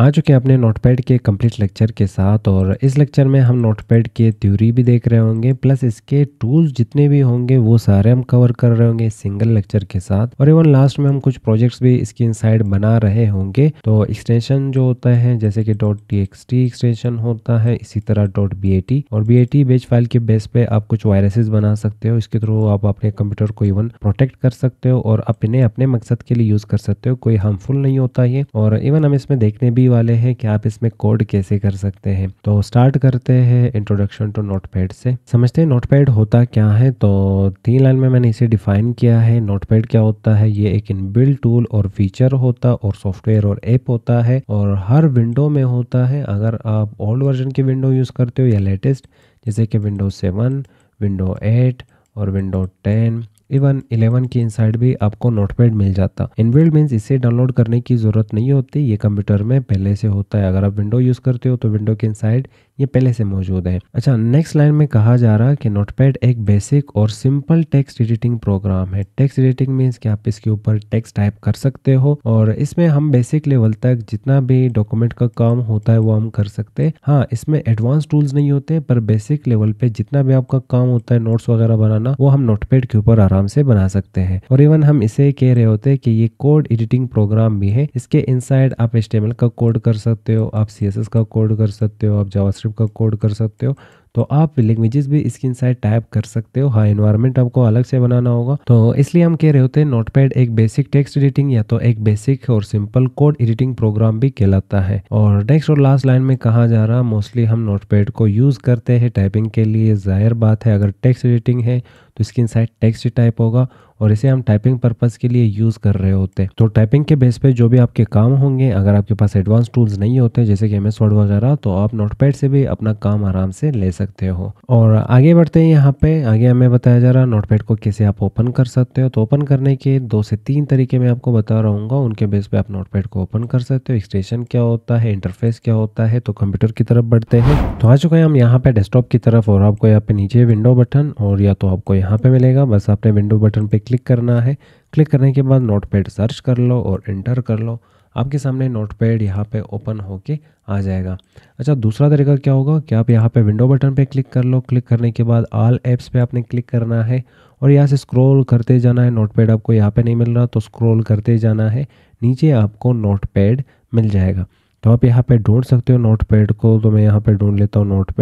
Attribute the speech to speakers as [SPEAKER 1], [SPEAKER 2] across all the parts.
[SPEAKER 1] आ चुके हैं अपने नोटपैड के कंप्लीट लेक्चर के साथ और इस लेक्चर में हम नोटपैड के थ्योरी भी देख रहे होंगे प्लस इसके टूल्स जितने भी होंगे वो सारे हम कवर कर रहे होंगे सिंगल लेक्चर के साथ और इवन लास्ट में हम कुछ प्रोजेक्ट्स भी इसके इनसाइड बना रहे होंगे तो एक्सटेंशन जो होता है जैसे कि डॉट टी एक्सटेंशन होता है इसी तरह डॉट बी और बी बेच फाइल के बेस पे आप कुछ वायरसेस बना सकते हो इसके थ्रू आप अपने कंप्यूटर को इवन प्रोटेक्ट कर सकते हो और अपने अपने मकसद के लिए यूज कर सकते हो कोई हार्मफुल नहीं होता है और इवन हम इसमें देखने भी बताने वाले हैं कि आप इसमें कोड कैसे कर सकते हैं तो स्टार्ट करते हैं इंट्रोडक्शन टू नोटपैड से समझते हैं नोटपैड होता क्या है तो तीन लाइन में मैंने इसे डिफाइन किया है नोटपैड क्या होता है ये एक इनबिल्ट टूल और फीचर होता और सॉफ्टवेयर और ऐप होता है और हर विंडो में होता है अगर आप ओल्ड वर्जन की विंडो यूज़ करते हो या लेटेस्ट जैसे कि विंडो सेवन विंडो एट और विंडो टेन इवन 11 की इनसाइड भी आपको नोटपैड मिल जाता इनबिल्ड मीन्स इसे डाउनलोड करने की जरूरत नहीं होती ये कंप्यूटर में पहले से होता है अगर आप विंडो यूज करते हो तो विंडो के इनसाइड ये पहले से मौजूद है अच्छा नेक्स्ट लाइन में कहा जा रहा है कि नोटपैड एक बेसिक और सिंपल टेक्स्ट एडिटिंग प्रोग्राम है टेक्स्ट एडिटिंग मीन्स कि आप इसके ऊपर टेक्स्ट टाइप कर सकते हो और इसमें हम बेसिक लेवल तक जितना भी डॉक्यूमेंट का काम होता है वो हम कर सकते हैं हाँ इसमें एडवांस टूल्स नहीं होते पर बेसिक लेवल पे जितना भी आपका काम होता है नोट्स वगैरह बनाना वो हम नोटपैड के ऊपर आराम से बना सकते हैं और इवन हम इसे कह रहे होते हैं कि ये कोड एडिटिंग प्रोग्राम भी है इसके इनसाइड आप एच का कोड कर सकते हो आप सी का कोड कर सकते हो आप जावास्क्रिप्ट पार्टनरशिप का कोड कर सकते हो तो आप लैंग्वेजेस भी स्क्रीन साइड टाइप कर सकते हो हाँ एनवायरनमेंट आपको अलग से बनाना होगा तो इसलिए हम कह रहे होते हैं नोटपैड एक बेसिक टेक्स्ट एडिटिंग या तो एक बेसिक और सिंपल कोड एडिटिंग प्रोग्राम भी कहलाता है और नेक्स्ट और लास्ट लाइन में कहा जा रहा मोस्टली हम नोटपैड को यूज करते हैं टाइपिंग के लिए जाहिर बात है अगर टेक्स्ट एडिटिंग है तो स्क्रीन साइड टेक्स्ट टाइप होगा और इसे हम टाइपिंग पर्पज के लिए यूज़ कर रहे होते तो टाइपिंग के बेस पे जो भी आपके काम होंगे अगर आपके पास एडवांस टूल्स नहीं होते जैसे कि एम एस वर्ड वगैरह तो आप नोटपैड से भी अपना काम आराम से ले सकते हो और आगे बढ़ते हैं यहाँ पे आगे हमें बताया जा रहा है नोटपैड को कैसे आप ओपन कर सकते हो तो ओपन करने के दो से तीन तरीके मैं आपको बता रहा उनके बेस पे आप नोटपैड को ओपन कर सकते हो एक्सटेशन क्या होता है इंटरफेस क्या होता है तो कंप्यूटर की तरफ बढ़ते हैं तो आ चुके हैं हम यहाँ पे डेस्कटॉप की तरफ और आपको यहाँ पे नीचे विंडो बटन और या तो आपको यहाँ पे मिलेगा बस आपने विंडो बटन पे क्लिक करना है क्लिक करने के बाद नोटपैड सर्च कर लो और इंटर कर लो आपके सामने नोटपैड यहाँ पे ओपन होके आ जाएगा अच्छा दूसरा तरीका क्या होगा कि आप यहाँ पे विंडो बटन पे क्लिक कर लो क्लिक करने के बाद आल ऐप्स पे आपने क्लिक करना है और यहाँ से स्क्रॉल करते जाना है नोटपैड आपको यहाँ पे नहीं मिल रहा तो स्क्रॉल करते जाना है नीचे आपको नोटपैड मिल जाएगा तो आप यहाँ पे ढूंढ सकते हो पैड को तो मैं यहाँ पे ढूंढ लेता हूँ नोट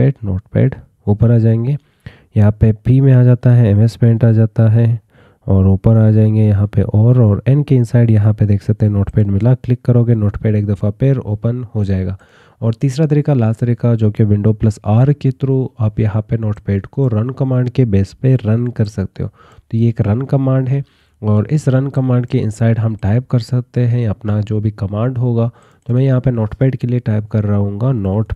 [SPEAKER 1] पैड ऊपर आ जाएंगे यहाँ पे पी में आ जाता है एम पेंट आ जाता है और ऊपर आ जाएंगे यहाँ पे और और एन के इनसाइड यहाँ पे देख सकते हैं नोटपैड मिला क्लिक करोगे नोटपैड एक दफ़ा फिर ओपन हो जाएगा और तीसरा तरीका लास्ट तरीका जो कि विंडो प्लस आर के थ्रू आप यहाँ पे नोटपैड को रन कमांड के बेस पे रन कर सकते हो तो ये एक रन कमांड है और इस रन कमांड के इनसाइड हम टाइप कर सकते हैं अपना जो भी कमांड होगा तो मैं यहाँ पर नोटपैड के लिए टाइप कर रहा हूँगा नोट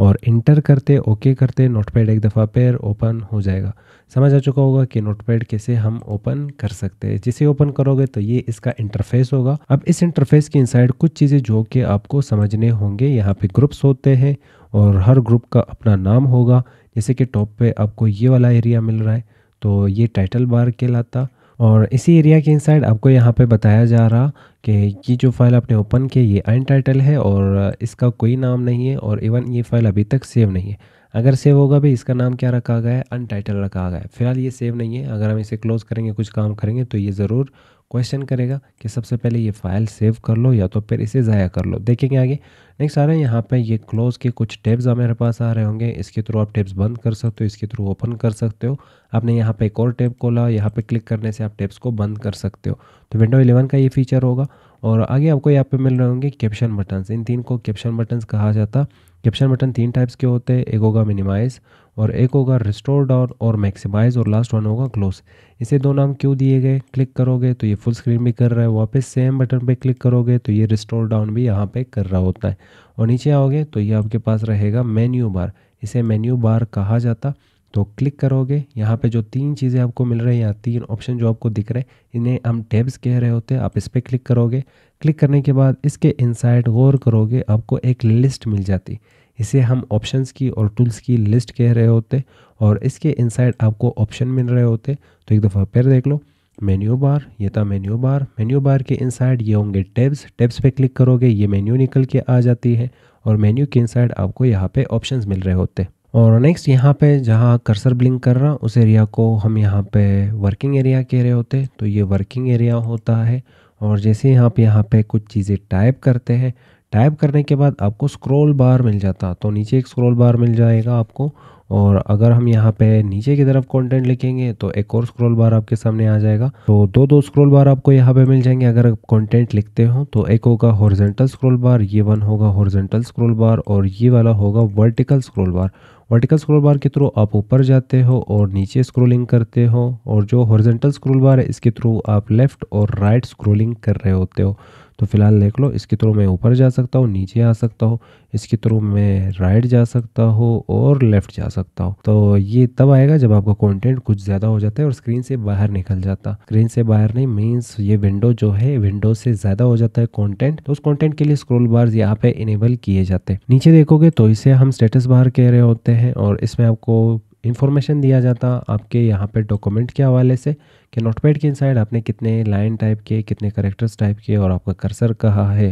[SPEAKER 1] और इंटर करते ओके करते नोटपैड एक दफ़ा पैर ओपन हो जाएगा समझ आ चुका होगा कि नोटपैड कैसे हम ओपन कर सकते हैं जिसे ओपन करोगे तो ये इसका इंटरफेस होगा अब इस इंटरफेस के इनसाइड कुछ चीज़ें जो कि आपको समझने होंगे यहाँ पे ग्रुप्स होते हैं और हर ग्रुप का अपना नाम होगा जैसे कि टॉप पे आपको ये वाला एरिया मिल रहा है तो ये टाइटल बार कहलाता और इसी एरिया के इनसाइड आपको यहाँ पे बताया जा रहा कि ये जो फ़ाइल आपने ओपन की ये अनटाइटल है और इसका कोई नाम नहीं है और इवन ये फ़ाइल अभी तक सेव नहीं है अगर सेव होगा भी इसका नाम क्या रखा गया है अनटाइटल रखा गया है फिलहाल ये सेव नहीं है अगर हम इसे क्लोज़ करेंगे कुछ काम करेंगे तो ये ज़रूर क्वेश्चन करेगा कि सबसे पहले ये फ़ाइल सेव कर लो या तो फिर इसे ज़ाया कर लो देखेंगे आगे नेक्स्ट आ यहाँ पे ये क्लोज़ के कुछ टेब्स हमारे पास आ रहे होंगे इसके थ्रू आप टेब्स बंद कर सकते हो इसके थ्रू ओपन कर सकते हो आपने यहाँ पे एक और टेब खोला यहाँ पे क्लिक करने से आप टेब्स को बंद कर सकते हो तो विंडो 11 का ये फीचर होगा और आगे आपको यहाँ पे मिल रहे होंगे कैप्शन बटन्स इन तीन को कैप्शन बटन्स कहा जाता कैप्शन बटन तीन टाइप्स के होते हैं एक होगा मिनिमाइज और एक होगा रिस्टोर डाउन और मैक्सिमाइज और लास्ट वन होगा क्लोज इसे दो नाम क्यों दिए गए क्लिक करोगे तो ये फुल स्क्रीन भी कर रहा है वापस सेम बटन पे क्लिक करोगे तो ये रिस्टोर डाउन भी यहाँ पे कर रहा होता है और नीचे आओगे तो ये आपके पास रहेगा मेन्यू बार इसे मेन्यू बार कहा जाता तो क्लिक करोगे यहाँ पे जो तीन चीज़ें आपको मिल रही हैं या तीन ऑप्शन जो आपको दिख रहे हैं इन्हें हम टैब्स कह रहे होते हैं आप इस पर क्लिक करोगे क्लिक करने के बाद इसके इनसाइड गौर करोगे आपको एक लिस्ट मिल जाती इसे हम ऑप्शंस की और टूल्स की लिस्ट कह रहे होते और इसके इनसाइड आपको ऑप्शन मिल रहे होते तो एक दफ़ा फिर देख लो मेन्यू बार ये था मेन्यू बार मेन्यू बार के इनसाइड ये होंगे टैब्स टैब्स पे क्लिक करोगे ये मेन्यू निकल के आ जाती है और मेन्यू के इनसाइड आपको यहाँ पे ऑप्शंस मिल रहे होते और नेक्स्ट यहाँ पे जहाँ कर्सर ब्लिंक कर रहा उस एरिया को हम यहाँ पे वर्किंग एरिया कह रहे होते तो ये वर्किंग एरिया होता है और जैसे ही आप यहाँ पे कुछ चीज़ें टाइप करते हैं टाइप करने के बाद आपको स्क्रॉल बार मिल जाता तो नीचे एक स्क्रॉल बार मिल जाएगा आपको और अगर हम यहाँ पे नीचे की तरफ कंटेंट लिखेंगे तो एक और स्क्रॉल बार आपके सामने आ जाएगा तो दो दो स्क्रॉल बार आपको यहाँ पे मिल जाएंगे अगर आप कॉन्टेंट लिखते हो तो एक होगा हॉर्जेंटल स्क्रॉल बार ये वन होगा हॉर्जेंटल स्क्रॉल बार और ये वाला होगा vertical scroll bar vertical scroll bar के थ्रू आप ऊपर जाते हो और नीचे स्क्रोलिंग करते हो और जो हॉरिजेंटल स्क्रोल बार है इसके थ्रू आप लेफ़्ट और राइट स्क्रोलिंग कर रहे होते हो तो फिलहाल देख लो इसके थ्रू मैं ऊपर जा सकता हूँ नीचे आ सकता हूँ इसके थ्रू मैं राइट जा सकता हूँ और लेफ्ट जा सकता हूँ तो ये तब आएगा जब आपका कंटेंट कुछ ज़्यादा हो जाता है और स्क्रीन से बाहर निकल जाता स्क्रीन से बाहर नहीं मीन्स ये विंडो जो है विंडो से ज़्यादा हो जाता है कॉन्टेंट तो उस कॉन्टेंट के लिए स्क्रोल बार यहाँ पे इनेबल किए जाते हैं नीचे देखोगे तो इसे हम स्टेटस बार कह रहे होते हैं और इसमें आपको इन्फॉर्मेशन दिया जाता आपके यहाँ पे डॉक्यूमेंट के हवाले से कि नोटपैड के इनसाइड आपने कितने लाइन टाइप के कितने करेक्टर्स टाइप के और आपका कर्सर कहाँ है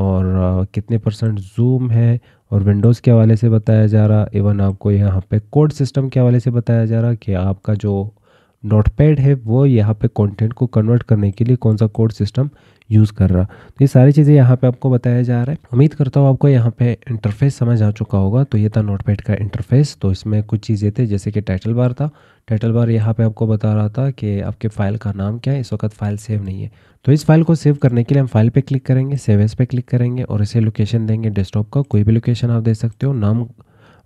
[SPEAKER 1] और कितने परसेंट जूम है और विंडोज़ के हवाले से बताया जा रहा इवन आपको यहाँ पे कोड सिस्टम के हवाले से बताया जा रहा कि आपका जो नोटपैड है वो यहाँ पे कंटेंट को कन्वर्ट करने के लिए कौन सा कोड सिस्टम यूज़ कर रहा तो ये सारी चीज़ें यहाँ पे आपको बताया जा रहा है उम्मीद करता हूँ आपको यहाँ पे इंटरफेस समझ आ चुका होगा तो ये था नोटपैड का इंटरफेस तो इसमें कुछ चीज़ें थे जैसे कि टाइटल बार था टाइटल बार यहाँ पे आपको बता रहा था कि आपके फ़ाइल का नाम क्या है इस वक्त फ़ाइल सेव नहीं है तो इस फाइल को सेव करने के लिए हम फाइल पर क्लिक करेंगे सेवेस पर पे क्लिक करेंगे और इसे लोकेशन देंगे डेस्कटॉप का कोई भी लोकेशन आप दे सकते हो नाम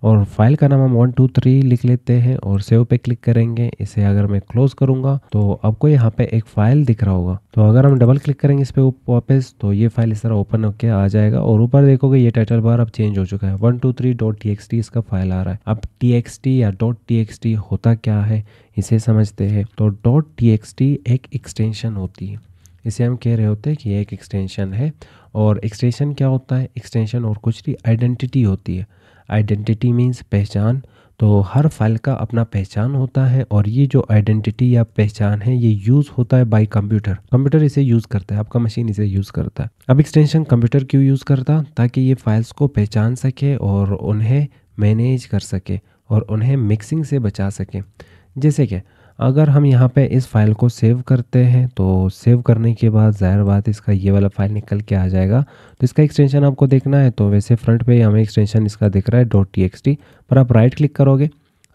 [SPEAKER 1] और फाइल का नाम हम वन टू थ्री लिख लेते हैं और सेव पे क्लिक करेंगे इसे अगर मैं क्लोज करूंगा तो आपको यहाँ पे एक फाइल दिख रहा होगा तो अगर हम डबल क्लिक करेंगे इस पर वापस तो ये फाइल इस तरह ओपन होकर आ जाएगा और ऊपर देखोगे ये टाइटल बार अब चेंज हो चुका है one two three dot T X T इसका फाइल आ रहा है अब टी एक्स टी या डॉट टी एक्स टी होता क्या है इसे समझते हैं तो डॉट टी एक्स टी एक एक्सटेंशन होती है इसे हम कह रहे होते हैं कि एक एक्सटेंशन है और एक्सटेंशन क्या होता है एक्सटेंशन और कुछ नहीं आइडेंटिटी होती है आइडेंटिटी मीन्स पहचान तो हर फाइल का अपना पहचान होता है और ये जो आइडेंटिटी या पहचान है ये यूज़ होता है बाय कंप्यूटर कंप्यूटर इसे यूज़ करता है आपका मशीन इसे यूज़ करता है अब एक्सटेंशन कंप्यूटर क्यों यूज़ करता ताकि ये फाइल्स को पहचान सके और उन्हें मैनेज कर सके और उन्हें मिक्सिंग से बचा सके जैसे कि अगर हम यहाँ पे इस फाइल को सेव करते हैं तो सेव करने के बाद ज़ाहिर बात इसका ये वाला फाइल निकल के आ जाएगा तो इसका एक्सटेंशन आपको देखना है तो वैसे फ्रंट पे हमें एक्सटेंशन इसका दिख रहा है डॉट टी पर आप राइट क्लिक करोगे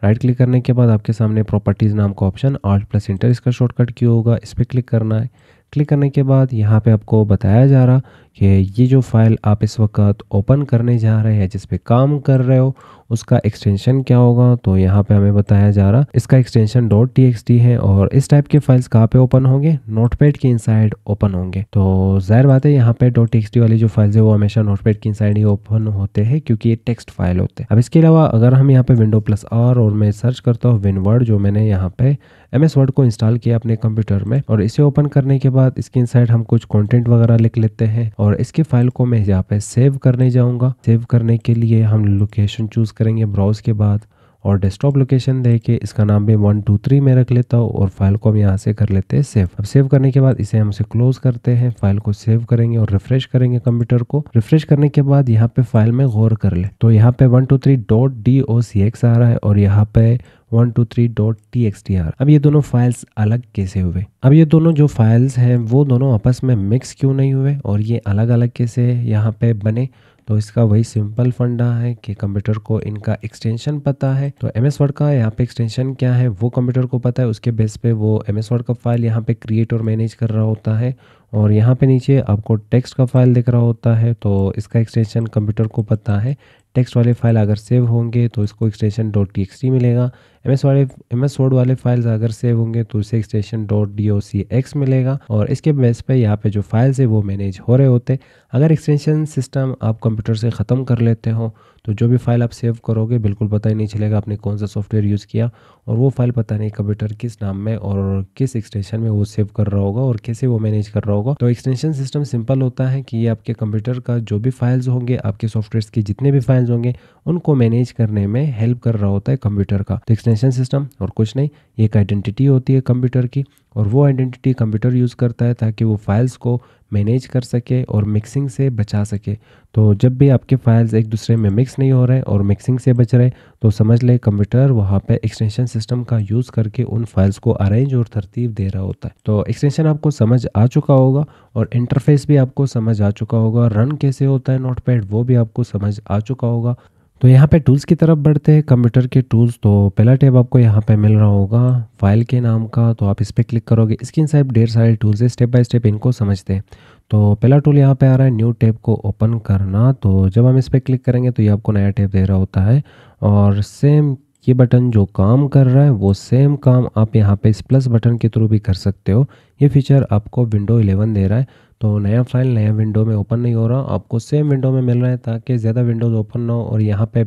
[SPEAKER 1] राइट क्लिक करने के बाद आपके सामने प्रॉपर्टीज़ नाम का ऑप्शन आर्ट प्लस इंटर इसका शॉर्टकट क्यों होगा इस पर क्लिक करना है क्लिक करने के बाद यहाँ पे आपको बताया जा रहा कि ये जो फाइल आप इस वक्त ओपन करने जा रहे हैं जिस पे काम कर रहे हो उसका एक्सटेंशन क्या होगा तो यहाँ पे हमें बताया जा रहा इसका एक्सटेंशन डॉट टी है और इस टाइप के फाइल्स कहाँ पे ओपन होंगे नोटपैड के इनसाइड ओपन होंगे तो जाहिर बात है यहाँ पे डॉट टी वाली जो फाइल्स है वो हमेशा नोटपैड के इनसाइड ही ओपन होते हैं क्योंकि ये टेक्स्ट फाइल होते हैं अब इसके अलावा अगर हम यहाँ पे विंडो प्लस आर और मैं सर्च करता हूँ विनवर्ड जो मैंने यहाँ पे एम एस वर्ड को इंस्टॉल किया अपने कंप्यूटर में और इसे ओपन करने के बाद इसके इनसाइड हम कुछ कंटेंट वगैरह लिख लेते हैं और इसके फाइल को मैं यहाँ पे सेव करने जाऊंगा सेव करने के लिए हम लोकेशन चूज करेंगे ब्राउज़ के बाद और डेस्कटॉप लोकेशन दे के इसका नाम भी वन टू थ्री में रख लेता हूँ और फाइल को हम यहाँ से कर लेते हैं सेव अब सेव करने के बाद इसे हम इसे क्लोज करते हैं फाइल को सेव करेंगे और रिफ्रेश करेंगे कंप्यूटर को रिफ्रेश करने के बाद यहाँ पे फाइल में गौर कर ले तो यहाँ पे one two three dot D O C X आ रहा है और यहाँ पे one two three dot T X T आर अब ये दोनों फाइल्स अलग कैसे हुए अब ये दोनों जो फाइल्स हैं वो दोनों आपस में मिक्स क्यों नहीं हुए और ये अलग अलग कैसे यहाँ पे बने तो इसका वही सिंपल फंडा है कि कंप्यूटर को इनका एक्सटेंशन पता है तो एम एस वर्ड का यहाँ पे एक्सटेंशन क्या है वो कंप्यूटर को पता है उसके बेस पे वो एम एस वर्ड का फाइल यहाँ पे क्रिएट और मैनेज कर रहा होता है और यहाँ पे नीचे आपको टेक्स्ट का फाइल दिख रहा होता है तो इसका एक्सटेंशन कंप्यूटर को पता है टेक्स्ट वाले फाइल अगर सेव होंगे तो इसको एक्सटेंशन डॉट टी मिलेगा एम एस वाले एम एस वर्ड वाले फाइल्स अगर सेव होंगे तो उसे extension dot D O C X मिलेगा और इसके बेस पे यहाँ पे जो फाइल्स है वो मैनेज हो रहे होते अगर एक्सटेंशन सिस्टम आप कंप्यूटर से ख़त्म कर लेते हो तो जो भी फाइल आप सेव करोगे बिल्कुल पता ही नहीं चलेगा आपने कौन सा सॉफ्टवेयर यूज़ किया और वो फाइल पता नहीं कंप्यूटर किस नाम में और किस एक्सटेंशन में वो सेव कर रहा होगा और कैसे वो मैनेज कर रहा होगा तो एक्सटेंशन सिस्टम सिंपल होता है कि ये आपके कंप्यूटर का जो भी फाइल्स होंगे आपके सॉफ्टवेयर की जितने भी फाइल्स होंगे उनको मैनेज करने में हेल्प कर रहा होता है कंप्यूटर का तो डेस्टिनेशन सिस्टम और कुछ नहीं एक आइडेंटिटी होती है कंप्यूटर की और वो आइडेंटिटी कंप्यूटर यूज़ करता है ताकि वो फाइल्स को मैनेज कर सके और मिक्सिंग से बचा सके तो जब भी आपके फाइल्स एक दूसरे में मिक्स नहीं हो रहे और मिक्सिंग से बच रहे तो समझ ले कंप्यूटर वहाँ पे एक्सटेंशन सिस्टम का यूज़ करके उन फाइल्स को अरेंज और तरतीब दे रहा होता है तो एक्सटेंशन आपको समझ आ चुका होगा और इंटरफेस भी आपको समझ आ चुका होगा रन कैसे होता है नोट वो भी आपको समझ आ चुका होगा तो यहाँ पे टूल्स की तरफ बढ़ते हैं कंप्यूटर के टूल्स तो पहला टैब आपको यहाँ पे मिल रहा होगा फाइल के नाम का तो आप इस पर क्लिक करोगे इसके साइड ढेर सारे टूल्स है स्टेप बाय स्टेप इनको समझते हैं तो पहला टूल यहाँ पे आ रहा है न्यू टैब को ओपन करना तो जब हम इस पर क्लिक करेंगे तो ये आपको नया टैब दे रहा होता है और सेम ये बटन जो काम कर रहा है वो सेम काम आप यहाँ पर इस प्लस बटन के थ्रू भी कर सकते हो ये फीचर आपको विंडो इलेवन दे रहा है तो नया फाइल नया विंडो में ओपन नहीं हो रहा आपको सेम विंडो में मिल रहा है ताकि ज़्यादा विंडोज़ ओपन ना हो और यहाँ पे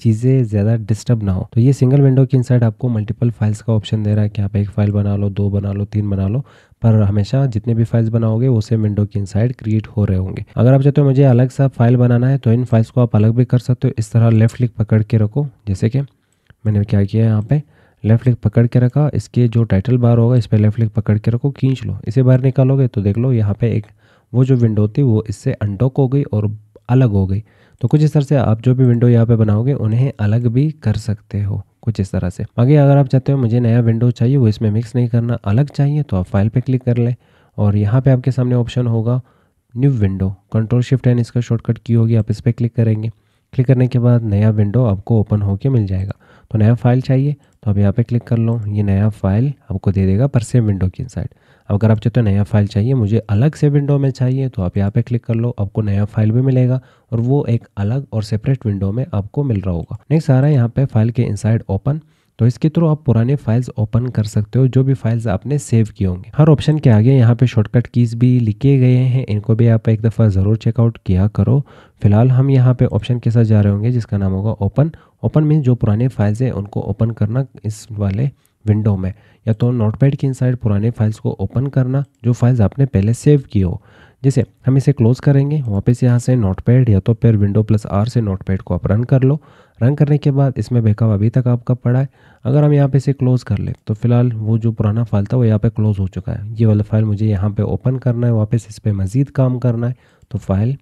[SPEAKER 1] चीज़ें ज़्यादा डिस्टर्ब ना हो तो ये सिंगल विंडो की इनसाइड आपको मल्टीपल फाइल्स का ऑप्शन दे रहा है कि आप एक फ़ाइल बना लो दो बना लो तीन बना लो पर हमेशा जितने भी फाइल्स बनाओगे वो सेम विंडो की इनसाइड क्रिएट हो रहे होंगे अगर आप चाहते हो मुझे अलग सा फाइल बनाना है तो इन फाइल्स को आप अलग भी कर सकते हो इस तरह लेफ्ट क्लिक पकड़ के रखो जैसे कि मैंने क्या किया यहाँ पर लेफ्ट लेग पकड़ के रखा इसके जो टाइटल बार होगा इस पर लेफ्ट लेग पकड़ के रखो खींच लो इसे बाहर निकालोगे तो देख लो यहाँ पे एक वो जो विंडो थी वो इससे अनटॉक हो गई और अलग हो गई तो कुछ इस तरह से आप जो भी विंडो यहाँ पे बनाओगे उन्हें अलग भी कर सकते हो कुछ इस तरह से बाकी अगर आप चाहते हो मुझे नया विंडो चाहिए वो इसमें मिक्स नहीं करना अलग चाहिए तो आप फाइल पर क्लिक कर लें और यहाँ पर आपके सामने ऑप्शन होगा new window control shift and इसका शॉर्टकट की होगी आप इस पर क्लिक करेंगे क्लिक करने के बाद नया विंडो आपको ओपन होके मिल जाएगा तो नया फाइल चाहिए तो आप यहाँ पे क्लिक कर लो ये नया फाइल आपको दे देगा पर सेम विंडो की इनसाइड अब अगर आप चाहते हो नया फाइल चाहिए मुझे अलग से विंडो में चाहिए तो आप यहाँ पे क्लिक कर लो आपको नया फाइल भी मिलेगा और वो एक अलग और सेपरेट विंडो में आपको मिल रहा होगा नेक्स्ट आ रहा है यहाँ पे फाइल के इनसाइड ओपन तो इसके थ्रू आप पुराने फाइल्स ओपन कर सकते हो जो भी फाइल्स आपने सेव किए होंगे हर ऑप्शन के आगे यहाँ पे शॉर्टकट कीज भी लिखे गए हैं इनको भी आप एक दफ़ा ज़रूर चेकआउट किया करो फिलहाल हम यहाँ पे ऑप्शन के साथ जा रहे होंगे जिसका नाम होगा ओपन ओपन मीन्स जो पुराने फाइल्स हैं उनको ओपन करना इस वाले विंडो में या तो नोटपैड के इनसाइड पुराने फाइल्स को ओपन करना जो फाइल्स आपने पहले सेव की हो जैसे हम इसे क्लोज करेंगे वापस यहाँ से नोटपैड या तो फिर विंडो प्लस आर से नोटपैड को आप रन कर लो रन करने के बाद इसमें बैकअप अभी तक आपका पड़ा है अगर हम यहाँ पे इसे क्लोज कर ले तो फिलहाल वो जो पुराना फाइल था वो यहाँ पे क्लोज हो चुका है ये वाला फाइल मुझे यहाँ पे ओपन करना है वापस इस पर मज़ीद काम करना है तो फाइल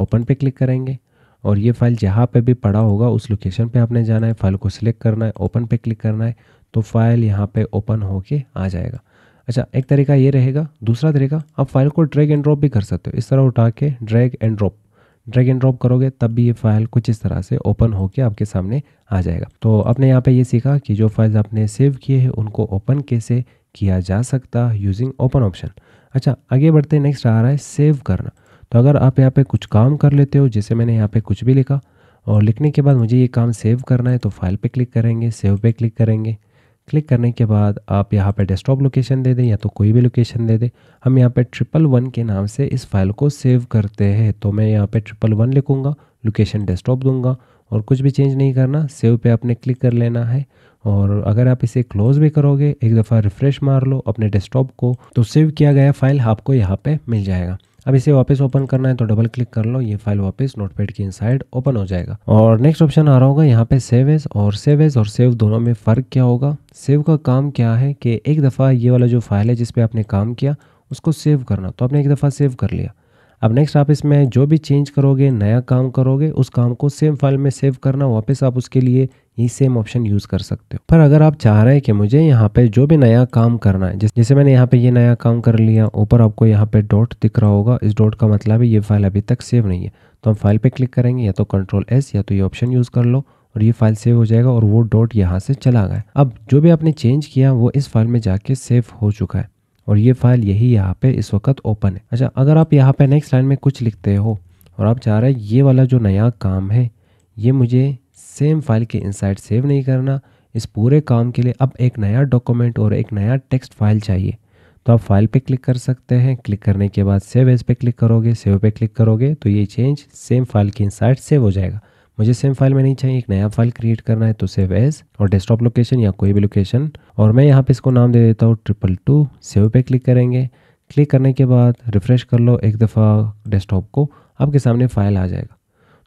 [SPEAKER 1] ओपन पे क्लिक करेंगे और ये फाइल जहाँ पे भी पड़ा होगा उस लोकेशन पे आपने जाना है फाइल को सिलेक्ट करना है ओपन पे क्लिक करना है तो फाइल यहाँ पे ओपन हो के आ जाएगा अच्छा एक तरीका ये रहेगा दूसरा तरीका आप फाइल को ड्रैग एंड ड्रॉप भी कर सकते हो इस तरह उठा के drag and drop drag and drop करोगे तब भी ये फाइल कुछ इस तरह से ओपन हो के आपके सामने आ जाएगा तो आपने यहाँ पर ये सीखा कि जो फाइल्स आपने सेव किए हैं उनको ओपन कैसे किया जा सकता यूजिंग ओपन ऑप्शन अच्छा आगे बढ़ते नेक्स्ट आ रहा है सेव करना तो अगर आप यहाँ पे कुछ काम कर लेते हो जैसे मैंने यहाँ पे कुछ भी लिखा और लिखने के बाद मुझे ये काम सेव करना है तो फाइल पे क्लिक करेंगे सेव पे क्लिक करेंगे क्लिक करने के बाद आप यहाँ पे डेस्कटॉप लोकेशन दे दें या तो कोई भी लोकेशन दे दें हम यहाँ पे ट्रिपल वन के नाम से इस फाइल को सेव करते हैं तो मैं यहाँ पे ट्रिपल वन लिखूँगा लोकेशन डेस्कटॉप दूंगा और कुछ भी चेंज नहीं करना सेव पे आपने क्लिक कर लेना है और अगर आप इसे क्लोज भी करोगे एक दफ़ा रिफ़्रेश मार लो अपने डेस्कटॉप को तो सेव किया गया फ़ाइल आपको यहाँ पे मिल जाएगा अब इसे वापस ओपन करना है तो डबल क्लिक कर लो ये फाइल वापस नोटपैड की इनसाइड ओपन हो जाएगा और नेक्स्ट ऑप्शन आ रहा होगा यहाँ पे सेव एज और सेव एज और सेव दोनों में फ़र्क क्या होगा सेव का काम क्या है कि एक दफ़ा ये वाला जो फाइल है जिसपे आपने काम किया उसको सेव करना तो आपने एक दफ़ा सेव कर लिया अब नेक्स्ट आप इसमें जो भी चेंज करोगे नया काम करोगे उस काम को सेम फाइल में सेव करना वापस आप उसके लिए ये सेम ऑप्शन यूज़ कर सकते हो पर अगर आप चाह रहे हैं कि मुझे यहाँ पे जो भी नया काम करना है जैसे मैंने यहाँ पे ये नया काम कर लिया ऊपर आपको यहाँ पे डॉट दिख रहा होगा इस डॉट का मतलब है ये फाइल अभी तक सेव नहीं है तो हम फाइल पे क्लिक करेंगे या तो कंट्रोल एस या तो ये ऑप्शन यूज़ कर लो और ये फाइल सेव हो जाएगा और वो डॉट यहाँ से चला गया अब जो भी आपने चेंज किया वो इस फाइल में जाके सेव हो चुका है और ये फाइल यही यहाँ पे इस वक्त ओपन है अच्छा अगर आप यहाँ पे नेक्स्ट लाइन में कुछ लिखते हो और आप चाह रहे हैं ये वाला जो नया काम है ये मुझे सेम फाइल के इनसाइड सेव नहीं करना इस पूरे काम के लिए अब एक नया डॉक्यूमेंट और एक नया टेक्स्ट फाइल चाहिए तो आप फाइल पे क्लिक कर सकते हैं क्लिक करने के बाद सेव एज पे क्लिक करोगे सेव पे क्लिक करोगे तो ये चेंज सेम फाइल के इनसाइड सेव हो जाएगा मुझे सेम फाइल में नहीं चाहिए एक नया फाइल क्रिएट करना है तो सेव एज और डेस्कटॉप लोकेशन या कोई भी लोकेशन और मैं यहाँ पे इसको नाम दे देता हूँ ट्रिपल टू सेव पे क्लिक करेंगे क्लिक करने के बाद रिफ़्रेश कर लो एक दफ़ा डेस्कटॉप को आपके सामने फाइल आ जाएगा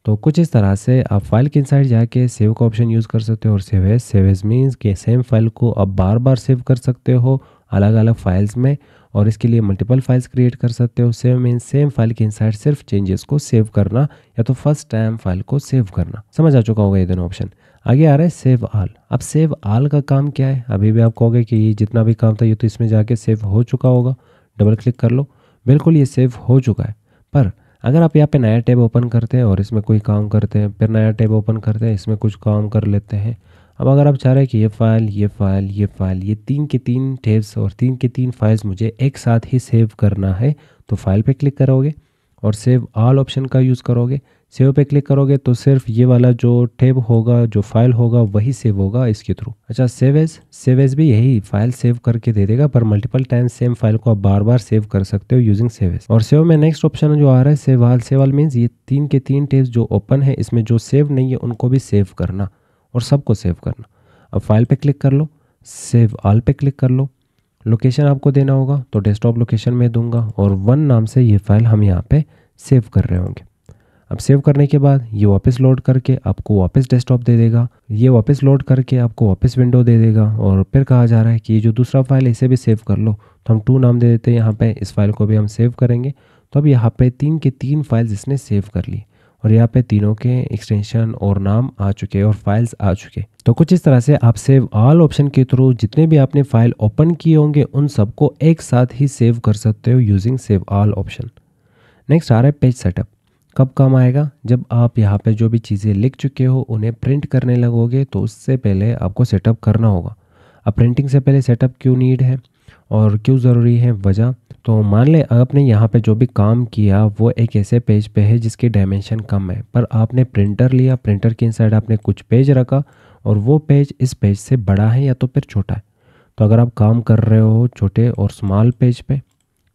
[SPEAKER 1] तो कुछ इस तरह से आप फाइल के इनसाइड जाके सेव का ऑप्शन यूज़ कर सकते हो और save as save as means के सेम फाइल को आप बार बार सेव कर सकते हो अलग अलग फाइल्स में और इसके लिए मल्टीपल फाइल्स क्रिएट कर सकते हो सेव मीन सेम फाइल के इनसाइड सिर्फ चेंजेस को सेव करना या तो फर्स्ट टाइम फाइल को सेव करना समझ आ चुका होगा ये दोनों ऑप्शन आगे आ रहा है सेव आल अब सेव आल का काम क्या है अभी भी आप कहोगे कि ये जितना भी काम था ये तो इसमें जाके सेव हो चुका होगा डबल क्लिक कर लो बिल्कुल ये सेव हो चुका है पर अगर आप यहाँ पे नया टैब ओपन करते हैं और इसमें कोई काम करते हैं फिर नया टैब ओपन करते हैं इसमें कुछ काम कर लेते हैं अब अगर आप चाह रहे हैं कि ये फ़ाइल ये फ़ाइल ये फ़ाइल ये तीन के तीन टेप्स और तीन के तीन फाइल्स मुझे एक साथ ही सेव करना है तो फाइल पे क्लिक करोगे और सेव ऑल ऑप्शन का यूज़ करोगे सेव पे क्लिक करोगे तो सिर्फ ये वाला जो टेब होगा जो फाइल होगा वही सेव होगा इसके थ्रू अच्छा सेवेज सेवेज भी यही फाइल सेव करके दे देगा पर मल्टीपल टाइम सेम फाइल को आप बार बार सेव कर सकते हो यूजिंग सेवेज और सेव में नेक्स्ट ऑप्शन जो आ रहा है सेवाल सेवाल मीन्स ये तीन के तीन टेब्स जो ओपन है इसमें जो सेव नहीं है उनको भी सेव करना और सबको सेव करना अब फाइल पे क्लिक कर लो सेव ऑल पे क्लिक कर लो लोकेशन आपको देना होगा तो डेस्कटॉप लोकेशन में दूंगा और वन नाम से ये फाइल हम यहाँ पे सेव कर रहे होंगे अब सेव करने के बाद ये वापस लोड करके आपको वापस डेस्कटॉप दे देगा ये वापस लोड करके आपको वापस विंडो दे देगा और फिर कहा जा रहा है कि ये जो दूसरा फाइल इसे भी सेव कर लो तो हम टू नाम दे देते हैं यहाँ पे इस फाइल को भी हम सेव करेंगे तो अब यहाँ पे तीन के तीन फाइल्स इसने सेव कर ली और यहाँ पे तीनों के एक्सटेंशन और नाम आ चुके और फाइल्स आ चुके तो कुछ इस तरह से आप सेव ऑल ऑप्शन के थ्रू जितने भी आपने फाइल ओपन किए होंगे उन सबको एक साथ ही सेव कर सकते हो using save all option next आ रहा है पेज सेटअप कब काम आएगा जब आप यहाँ पे जो भी चीज़ें लिख चुके हो उन्हें प्रिंट करने लगोगे तो उससे पहले आपको सेटअप करना होगा अब प्रिंटिंग से पहले सेटअप क्यों नीड है और क्यों ज़रूरी है वजह तो मान लें आपने यहाँ पे जो भी काम किया वो एक ऐसे पेज पे है जिसकी डायमेंशन कम है पर आपने प्रिंटर लिया प्रिंटर के इनसाइड आपने कुछ पेज रखा और वो पेज इस पेज से बड़ा है या तो फिर छोटा है तो अगर आप काम कर रहे हो छोटे और स्मॉल पेज पे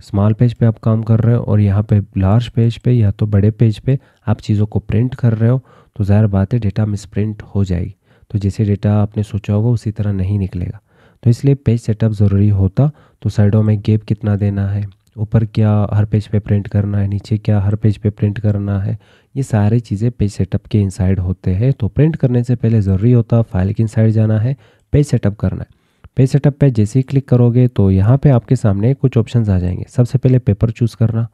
[SPEAKER 1] स्मॉल पेज पे आप काम कर रहे हो और यहाँ पे लार्ज पेज पे या तो बड़े पेज पे आप चीज़ों को प्रिंट कर रहे हो तो ज़ाहिर बात है डेटा मिसप्रिंट हो जाएगी तो जैसे डेटा आपने सोचा होगा उसी तरह नहीं निकलेगा तो इसलिए पेज सेटअप ज़रूरी होता तो साइडों में गेप कितना देना है ऊपर क्या हर पेज पे प्रिंट करना है नीचे क्या हर पेज पे प्रिंट करना है ये सारी चीज़ें पेज सेटअप के इनसाइड होते हैं तो प्रिंट करने से पहले ज़रूरी होता फाइल के इनसाइड जाना है पेज सेटअप करना है पेज सेटअप पे जैसे ही क्लिक करोगे तो यहाँ पे आपके सामने कुछ ऑप्शंस आ जाएंगे सबसे पहले पेपर चूज़ करना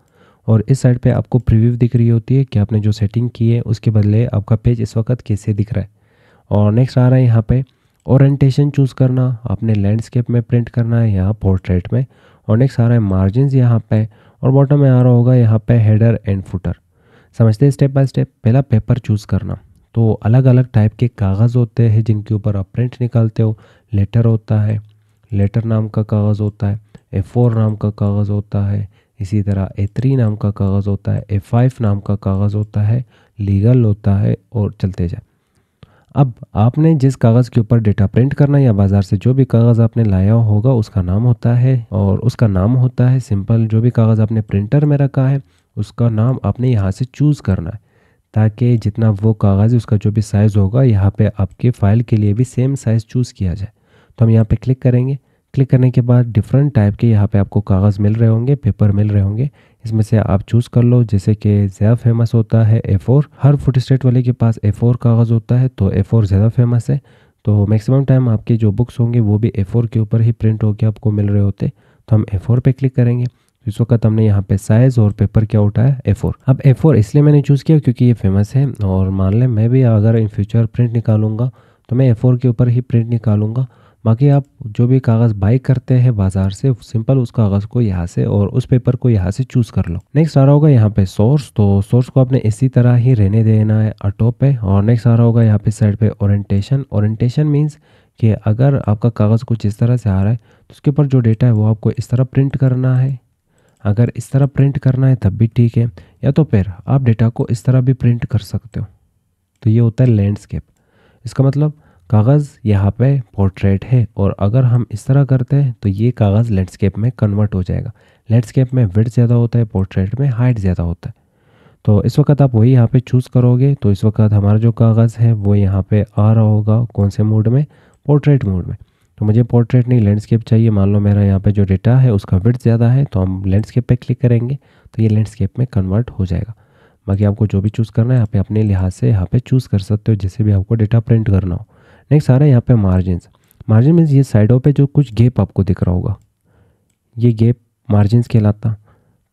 [SPEAKER 1] और इस साइड पे आपको प्रिव्यू दिख रही होती है कि आपने जो सेटिंग की है उसके बदले आपका पेज इस वक्त कैसे दिख रहा है और नेक्स्ट आ रहा है यहाँ पर ओरेंटेशन चूज़ करना आपने लैंडस्केप में प्रिंट करना है यहाँ पोर्ट्रेट में और नेक्स्ट सारे रहा है मार्जिन यहाँ पे और बॉटम में आ रहा होगा यहाँ पे हेडर एंड फुटर समझते हैं स्टेप बाय स्टेप पहला पेपर चूज़ करना तो अलग अलग टाइप के कागज़ होते हैं जिनके ऊपर आप प्रिंट निकालते हो लेटर होता है लेटर नाम का कागज़ होता है ए फोर नाम का कागज़ होता है इसी तरह ए थ्री नाम का कागज़ होता है ए नाम का कागज़ होता है लीगल होता है और चलते जाए अब आपने जिस कागज़ के ऊपर डेटा प्रिंट करना या बाज़ार से जो भी कागज़ आपने लाया होगा उसका नाम होता है और उसका नाम होता है सिंपल जो भी कागज़ आपने प्रिंटर में रखा है उसका नाम आपने यहाँ से चूज़ करना है ताकि जितना वो कागज़ उसका जो भी साइज़ होगा यहाँ पे आपके फ़ाइल के लिए भी सेम साइज़ चूज़ किया जाए तो हम यहाँ पे क्लिक करेंगे क्लिक करने के बाद डिफरेंट टाइप के यहाँ पे आपको कागज़ मिल रहे होंगे पेपर मिल रहे होंगे इसमें से आप चूज़ कर लो जैसे कि ज़्यादा फेमस होता है ए फोर हर फुट स्टेट वाले के पास ए फोर कागज़ होता है तो ए फोर ज़्यादा फेमस है तो मैक्सिमम टाइम आपके जो बुक्स होंगे वो भी ए फोर के ऊपर ही प्रिंट होकर आपको मिल रहे होते तो हम ए फोर पर क्लिक करेंगे इस वक्त हमने यहाँ पे साइज़ और पेपर क्या उठाया ए फोर अब ए फोर इसलिए मैंने चूज़ किया क्योंकि ये फेमस है और मान लें मैं भी अगर इन फ्यूचर प्रिंट निकालूंगा तो मैं ए फोर के ऊपर ही प्रिंट निकालूंगा बाकी आप जो भी कागज़ बाई करते हैं बाज़ार से सिंपल उस कागज़ को यहाँ से और उस पेपर को यहाँ से चूज़ कर लो नेक्स्ट आ रहा होगा यहाँ पे सोर्स तो सोर्स को आपने इसी तरह ही रहने देना है ऑटो पे और नेक्स्ट आ रहा होगा यहाँ पे साइड पे ओरेंटेशन ओरेंटेशन मीन्स कि अगर आपका कागज़ कुछ इस तरह से आ रहा है तो उसके ऊपर जो डेटा है वो आपको इस तरह प्रिंट करना है अगर इस तरह प्रिंट करना है तब भी ठीक है या तो फिर आप डेटा को इस तरह भी प्रिंट कर सकते हो तो ये होता है लैंडस्केप इसका मतलब कागज़ यहाँ पे पोर्ट्रेट है और अगर हम इस तरह करते हैं तो ये कागज़ लैंडस्केप में कन्वर्ट हो जाएगा लैंडस्केप में विड्थ ज़्यादा होता है पोर्ट्रेट में हाइट ज़्यादा होता है तो इस वक्त आप वही यहाँ पे चूज़ करोगे तो इस वक्त हमारा जो कागज़ है वो यहाँ पे आ रहा होगा कौन से मूड में पोर्ट्रेट मूड में तो मुझे पोर्ट्रेट नहीं लैंडस्केप चाहिए मान लो मेरा यहाँ पर जो डेटा है उसका विड्थ ज़्यादा है तो हम लैंडस्केप पर क्लिक करेंगे तो ये लैंडस्केप में कन्वर्ट हो जाएगा बाकी आपको जो भी चूज़ करना है यहाँ अपने लिहाज से यहाँ पर चूज़ कर सकते हो जैसे भी आपको डेटा प्रिंट करना हो नेक्स्ट आ रहा है यहाँ पे मार्जिन मार्जिन मीन्स ये साइडों पे जो कुछ गेप आपको दिख रहा होगा ये गेप मार्जिन कहलाता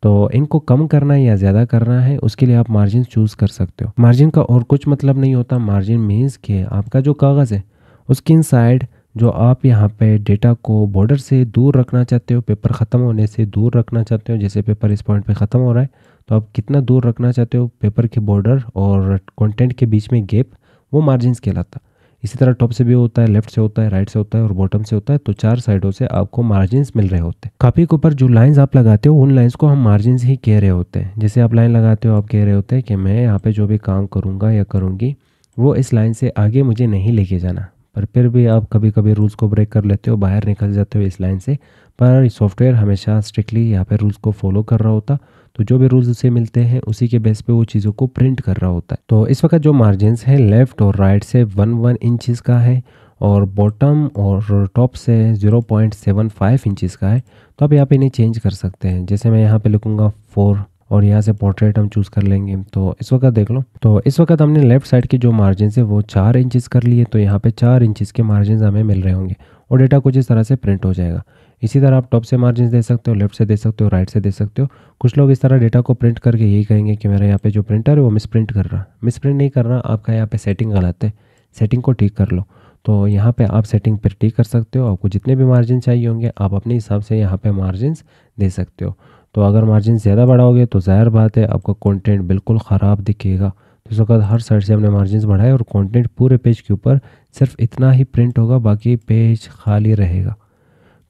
[SPEAKER 1] तो इनको कम करना है या ज़्यादा करना है उसके लिए आप मार्जिन चूज़ कर सकते हो मार्जिन का और कुछ मतलब नहीं होता मार्जिन मीन्स के आपका जो कागज़ है उसके इन साइड जो आप यहाँ पे डेटा को बॉर्डर से दूर रखना चाहते हो पेपर ख़त्म होने से दूर रखना चाहते हो जैसे पेपर इस पॉइंट पे ख़त्म हो रहा है तो आप कितना दूर रखना चाहते हो पेपर के बॉर्डर और कंटेंट के बीच में गैप वो मार्जिन कहलाता इसी तरह टॉप से भी होता है लेफ्ट से होता है राइट से होता है और बॉटम से होता है तो चार साइडों से आपको मार्जिन मिल रहे होते हैं कापी के ऊपर जो लाइन्स आप लगाते हो उन लाइन्स को हम मार्जिन ही कह रहे होते हैं जैसे आप लाइन लगाते हो आप कह रहे होते हैं कि मैं यहाँ पे जो भी काम करूँगा या करूँगी वो इस लाइन से आगे मुझे नहीं लेके जाना पर फिर भी आप कभी कभी रूल्स को ब्रेक कर लेते हो बाहर निकल जाते हो इस लाइन से पर सॉफ्टवेयर हमेशा स्ट्रिक्टली यहाँ पे रूल्स को फॉलो कर रहा होता तो जो भी रूल्स उसे मिलते हैं उसी के बेस पे वो चीज़ों को प्रिंट कर रहा होता है तो इस वक्त जो मार्जिन है लेफ्ट और राइट से वन वन इंचज़ का है और बॉटम और टॉप से 0.75 पॉइंट का है तो आप यहाँ पे इन्हें चेंज कर सकते हैं जैसे मैं यहाँ पे लिखूँगा फोर और यहाँ से पोर्ट्रेट हम चूज़ कर लेंगे तो इस वक्त देख लो तो इस वक्त हमने लेफ्ट साइड के जो मार्जिन है वो चार इंचज़ कर लिए तो यहाँ पे चार इंचज़ के मार्जिन हमें मिल रहे होंगे और डेटा कुछ इस तरह से प्रिंट हो जाएगा इसी तरह आप टॉप से मार्जिन दे सकते हो लेफ्ट से दे सकते हो राइट से दे सकते हो कुछ लोग इस तरह डेटा को प्रिंट करके यही कहेंगे कि मेरा यहाँ पे जो प्रिंटर है वो मिस प्रिंट कर रहा मिस प्रिंट नहीं कर रहा आपका यहाँ पे सेटिंग गलत है सेटिंग को ठीक कर लो तो यहाँ पे आप सेटिंग पर ठीक कर सकते हो आपको जितने भी मार्जिन चाहिए होंगे आप अपने हिसाब से यहाँ पर मार्जिन दे सकते हो तो अगर मार्जिन ज़्यादा बढ़ाओगे तो ज़ाहिर बात है आपका कॉन्टेंट बिल्कुल ख़राब दिखेगा तो इस वक्त हर साइड से हमने मार्जिन बढ़ाए और कॉन्टेंट पूरे पेज के ऊपर सिर्फ इतना ही प्रिंट होगा बाकी पेज खाली रहेगा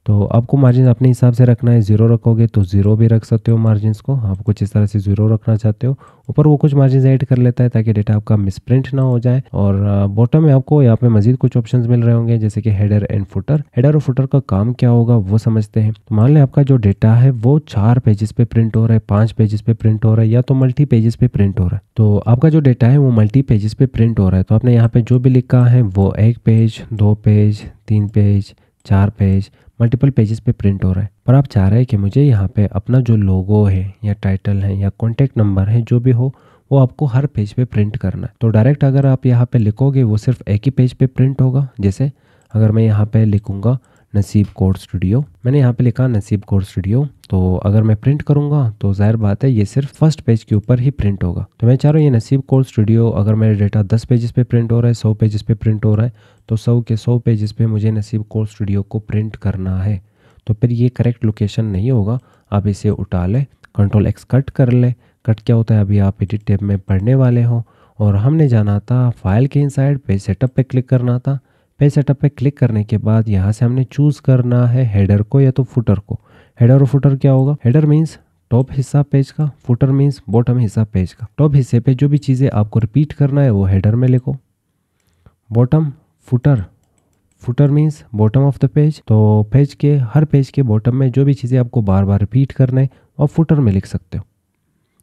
[SPEAKER 1] तो आपको मार्जिन अपने हिसाब से रखना है ज़ीरो रखोगे तो ज़ीरो भी रख सकते हो मार्जिनस को आप कुछ इस तरह से ज़ीरो रखना चाहते हो ऊपर वो कुछ मार्जिन ऐड कर लेता है ताकि डेटा आपका मिसप्रिंट ना हो जाए और बॉटम में आपको यहाँ पे मजीद कुछ ऑप्शन मिल रहे होंगे जैसे कि हेडर एंड फुटर हेडर और फुटर का काम क्या होगा वो समझते हैं तो मान लें आपका जो डेटा है वो चार पेजेस पे प्रिंट हो रहा है पाँच पेजेस पे प्रिंट हो रहा है या तो मल्टी पेजेस पे प्रिंट हो रहा है तो आपका जो डेटा है वो मल्टी पेजेस पे प्रिंट हो रहा है तो आपने यहाँ पे जो भी लिखा है वो एक पेज दो पेज तीन पेज चार पेज मल्टीपल पेजेस पे प्रिंट हो रहा है पर आप चाह रहे हैं कि मुझे यहाँ पे अपना जो लोगो है या टाइटल है या कॉन्टेक्ट नंबर है जो भी हो वो आपको हर पेज पे प्रिंट करना है तो डायरेक्ट अगर आप यहाँ पे लिखोगे वो सिर्फ एक ही पेज पे प्रिंट होगा जैसे अगर मैं यहाँ पे लिखूँगा नसीब कोड स्टूडियो मैंने यहाँ पे लिखा नसीब कोड स्टूडियो तो अगर मैं प्रिंट करूँगा तो जाहिर बात है ये सिर्फ फर्स्ट पेज के ऊपर ही प्रिंट होगा तो मैं चाह रहा हूँ ये नसीब कोड स्टूडियो अगर मेरा डेटा दस पेजेस पे प्रिंट हो रहा है सौ पेजेस पे प्रिंट हो रहा है तो सौ के सौ पेजेस पे मुझे नसीब कोर्स स्टूडियो को प्रिंट करना है तो फिर ये करेक्ट लोकेशन नहीं होगा आप इसे उठा लें कंट्रोल एक्स कट कर लें कट क्या होता है अभी आप एडिट टेप में पढ़ने वाले हो और हमने जाना था फाइल के इनसाइड पेज सेटअप पे क्लिक करना था पेज सेटअप पे क्लिक करने के बाद यहाँ से हमने चूज़ करना है हेडर को या तो फुटर को हेडर और फुटर क्या होगा हेडर मीन्स टॉप हिस्सा पेज का फुटर मीन्स बॉटम हिस्सा पेज का टॉप हिस्से पे जो भी चीज़ें आपको रिपीट करना है वो हेडर में लिखो bottom footer footer means bottom of the page तो पेज के हर पेज के बॉटम में जो भी चीज़ें आपको बार बार रिपीट करना है और फुटर में लिख सकते हो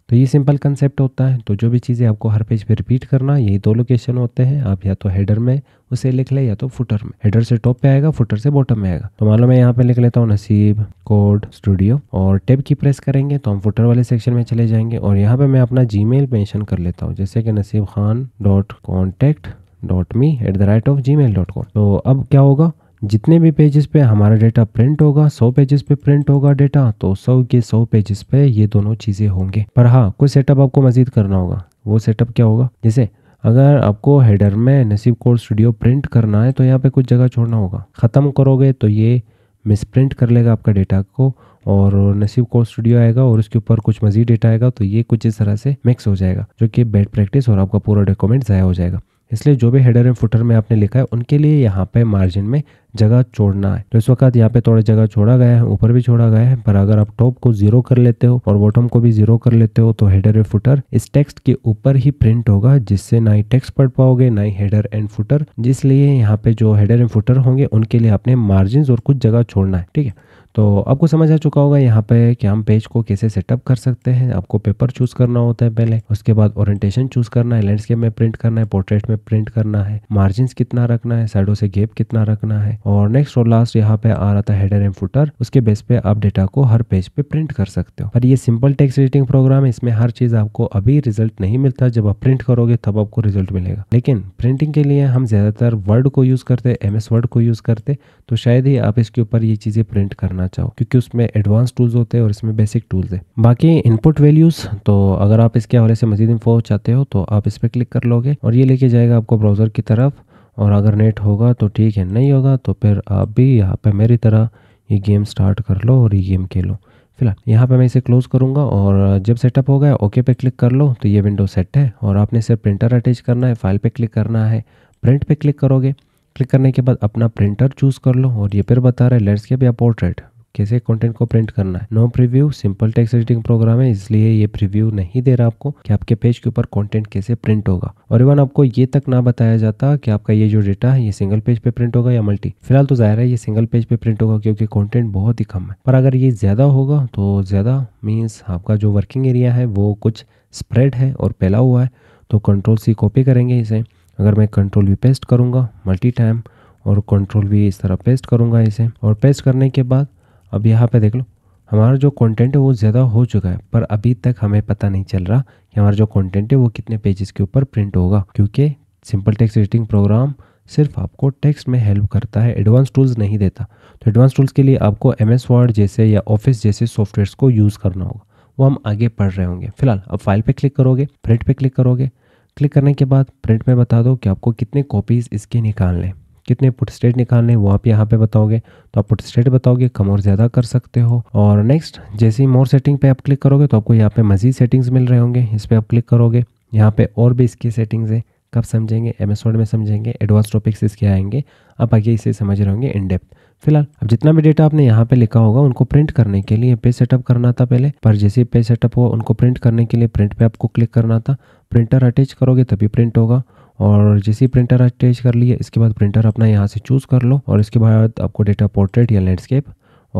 [SPEAKER 1] तो ये सिंपल कंसेप्ट होता है तो जो भी चीज़ें आपको हर पेज पे रिपीट करना यही दो लोकेशन होते हैं आप या तो हेडर में उसे लिख लें या तो फुटर में हेडर से टॉप पे आएगा फुटर से बॉटम में आएगा तो मान लो मैं यहाँ पे लिख लेता हूँ नसीब कोड स्टूडियो और टेब की प्रेस करेंगे तो हम फुटर वाले सेक्शन में चले जाएंगे और यहाँ पे मैं अपना जी मेल मेंशन कर लेता हूँ जैसे कि Naseeb Khan dot contact dot me at the rate of Gmail dot com तो अब क्या होगा जितने भी पेजेस पे हमारा डेटा प्रिंट होगा सौ पेजेस पे प्रिंट होगा डेटा तो सौ के सौ पेजेस पे ये दोनों चीज़ें होंगे पर हाँ कुछ सेटअप आपको मजीद करना होगा वो सेटअप क्या होगा जैसे अगर आपको हेडर में नसीब कोड स्टूडियो प्रिंट करना है तो यहाँ पे कुछ जगह छोड़ना होगा ख़त्म करोगे तो ये मिस प्रिंट कर लेगा आपका डेटा को और नसीब कोर्स स्टूडियो आएगा और उसके ऊपर कुछ मजीद डेटा आएगा तो ये कुछ इस तरह से मिक्स हो जाएगा जो कि बेड प्रैक्टिस और आपका पूरा डॉक्यूमेंट ज़ाया हो जाएगा इसलिए जो भी हेडर एंड फुटर में आपने लिखा है उनके लिए यहाँ पे मार्जिन में जगह छोड़ना है तो इस वक्त यहाँ पे थोड़ा जगह छोड़ा गया है ऊपर भी छोड़ा गया है पर अगर आप टॉप को जीरो कर लेते हो और बॉटम को भी जीरो कर लेते हो तो हेडर एंड फुटर इस टेक्स्ट के ऊपर ही प्रिंट होगा जिससे ना ही टेक्स्ट पढ़ पाओगे ना ही हेडर एंड फुटर जिसलिए यहाँ पे जो हेडर एंड फुटर होंगे उनके लिए आपने मार्जिन और कुछ जगह छोड़ना है ठीक है तो आपको समझ आ चुका होगा यहाँ पे कि हम पेज को कैसे सेटअप कर सकते हैं आपको पेपर चूज करना होता है पहले उसके बाद ओरिएंटेशन चूज करना है लैंडस्केप में प्रिंट करना है पोर्ट्रेट में प्रिंट करना है मार्जिन कितना रखना है साइडों से गेप कितना रखना है और नेक्स्ट और लास्ट यहाँ पे आ रहा था हेडर एंड फुटर उसके बेस पे आप डेटा को हर पेज पे प्रिंट कर सकते हो पर ये सिंपल टेक्स एडिटिंग प्रोग्राम है इसमें हर चीज आपको अभी रिजल्ट नहीं मिलता जब आप प्रिंट करोगे तब आपको रिजल्ट मिलेगा लेकिन प्रिंटिंग के लिए हम ज्यादातर वर्ड को यूज करते हैं एम वर्ड को यूज करते तो शायद ही आप इसके ऊपर ये चीजें प्रिंट करना करना चाहो क्योंकि उसमें एडवांस टूल्स होते हैं और इसमें बेसिक टूल्स है बाकी इनपुट वैल्यूज़ तो अगर आप इसके हवाले से मजीद इन्फो चाहते हो तो आप इस पर क्लिक कर लोगे और ये लेके जाएगा आपको ब्राउज़र की तरफ और अगर नेट होगा तो ठीक है नहीं होगा तो फिर आप भी यहाँ पर मेरी तरह ये गेम स्टार्ट कर लो और ये गेम खेलो फिलहाल यहाँ पे मैं इसे क्लोज़ करूँगा और जब सेटअप हो गया ओके पे क्लिक कर लो तो ये विंडो सेट है और आपने इसे प्रिंटर अटैच करना है फाइल पे क्लिक करना है प्रिंट पे क्लिक करोगे क्लिक करने के बाद अपना प्रिंटर चूज़ कर लो और ये फिर बता रहा है लेट्स के बी पोर्ट्रेट कैसे कंटेंट को प्रिंट करना है no preview simple text editing program है इसलिए ये प्रीव्यू नहीं दे रहा आपको कि आपके पेज के ऊपर कंटेंट कैसे प्रिंट होगा और इवन आपको ये तक ना बताया जाता कि आपका ये जो डेटा है ये सिंगल पेज पे प्रिंट होगा या मल्टी फिलहाल तो जाहिर है ये सिंगल पेज पे प्रिंट होगा क्योंकि कॉन्टेंट बहुत ही कम है पर अगर ये ज्यादा होगा तो ज्यादा मीन्स आपका जो वर्किंग एरिया है वो कुछ स्प्रेड है और फैला हुआ है तो कंट्रोल सी कॉपी करेंगे इसे अगर मैं कंट्रोल भी पेस्ट करूँगा मल्टी टाइम और कंट्रोल भी इस तरह पेस्ट करूँगा इसे और पेस्ट करने के बाद अब यहाँ पे देख लो हमारा जो कंटेंट है वो ज़्यादा हो चुका है पर अभी तक हमें पता नहीं चल रहा कि हमारा जो कंटेंट है वो कितने पेजेस के ऊपर प्रिंट होगा क्योंकि सिंपल टेक्स्ट एडिटिंग प्रोग्राम सिर्फ आपको टेक्स्ट में हेल्प करता है एडवांस टूल्स नहीं देता तो एडवांस टूल्स के लिए आपको एम एस वर्ड जैसे या ऑफिस जैसे सॉफ्टवेयर्स को यूज़ करना होगा वो हम आगे पढ़ रहे होंगे फिलहाल अब फाइल पर क्लिक करोगे प्रिंट पर क्लिक करोगे क्लिक करने के बाद प्रिंट में बता दो कि आपको कितने कॉपीज़ इसके निकालने कितने पुट स्टेट निकालने वो आप यहाँ पे बताओगे तो आप पुट स्टेट बताओगे कम और ज़्यादा कर सकते हो और नेक्स्ट जैसे ही मोर सेटिंग पे आप क्लिक करोगे तो आपको यहाँ पे मज़ीद सेटिंग्स मिल रहे होंगे इस पर आप क्लिक करोगे यहाँ पे और भी इसकी सेटिंग्स है कब समझेंगे एम में समझेंगे एडवांस टॉपिक्स इसके आएंगे आप आगे इसे समझ रहे होंगे इन डेप्थ फिलहाल अब जितना भी डेटा आपने यहाँ पे लिखा होगा उनको प्रिंट करने के लिए पेज सेटअप करना था पहले पर जैसे पेज सेटअप हो उनको प्रिंट करने के लिए प्रिंट पे आपको क्लिक करना था प्रिंटर अटैच करोगे तभी प्रिंट होगा और जैसे प्रिंटर अटैच कर लिए इसके बाद प्रिंटर अपना यहाँ से चूज़ कर लो और इसके बाद आपको डेटा पोर्ट्रेट या लैंडस्केप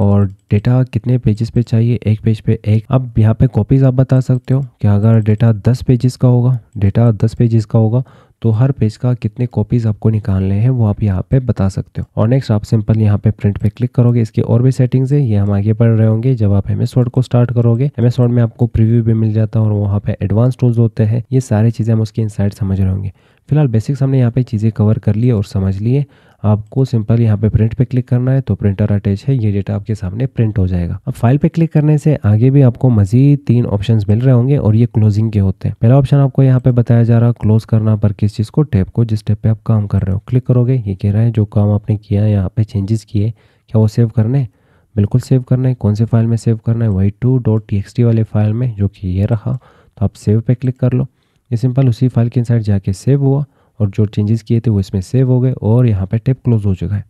[SPEAKER 1] और डेटा कितने पेजेस पे चाहिए एक पेज पे एक अब यहाँ पे कॉपीज़ आप बता सकते हो कि अगर डेटा दस पेजेस का होगा डेटा दस पेजेस का होगा तो हर पेज का कितने कॉपीज़ आपको निकालने हैं वो आप यहाँ पे बता सकते हो और नेक्स्ट आप सिंपल यहाँ पे प्रिंट पे क्लिक करोगे इसके और भी सेटिंग्स है ये हम आगे पढ़ रहे होंगे जब आप एम एस वर्ड को स्टार्ट करोगे एम एस वर्ड में आपको प्रीव्यू भी मिल जाता है और वहाँ पे एडवांस टूल्स होते हैं ये सारी चीज़ें हम उसके इनसाइड समझ रहे होंगे फिलहाल बेसिक्स हमने यहाँ पे चीज़ें कवर कर लिए और समझ लिए आपको सिंपल यहाँ पे प्रिंट पे क्लिक करना है तो प्रिंटर अटैच है ये डेटा आपके सामने प्रिंट हो जाएगा अब फाइल पे क्लिक करने से आगे भी आपको मजीद तीन ऑप्शन मिल रहे होंगे और ये क्लोजिंग के होते हैं पहला ऑप्शन आपको यहाँ पे बताया जा रहा है क्लोज करना पर किस चीज़ को टैप को जिस टेप पे आप काम कर रहे हो क्लिक करोगे ये कह रहा है जो काम आपने किया है यहाँ पे चेंजेस किए क्या वो सेव करने बिल्कुल सेव करना है कौन से फाइल में सेव करना है वाई टू डॉट टी वाले फाइल में जो कि ये रहा तो आप सेव पे क्लिक कर लो ये सिंपल उसी फाइल के इनसाइड जाके सेव हुआ और जो चेंजेस किए थे वो इसमें सेव हो गए और यहाँ पर टेप क्लोज हो चुका है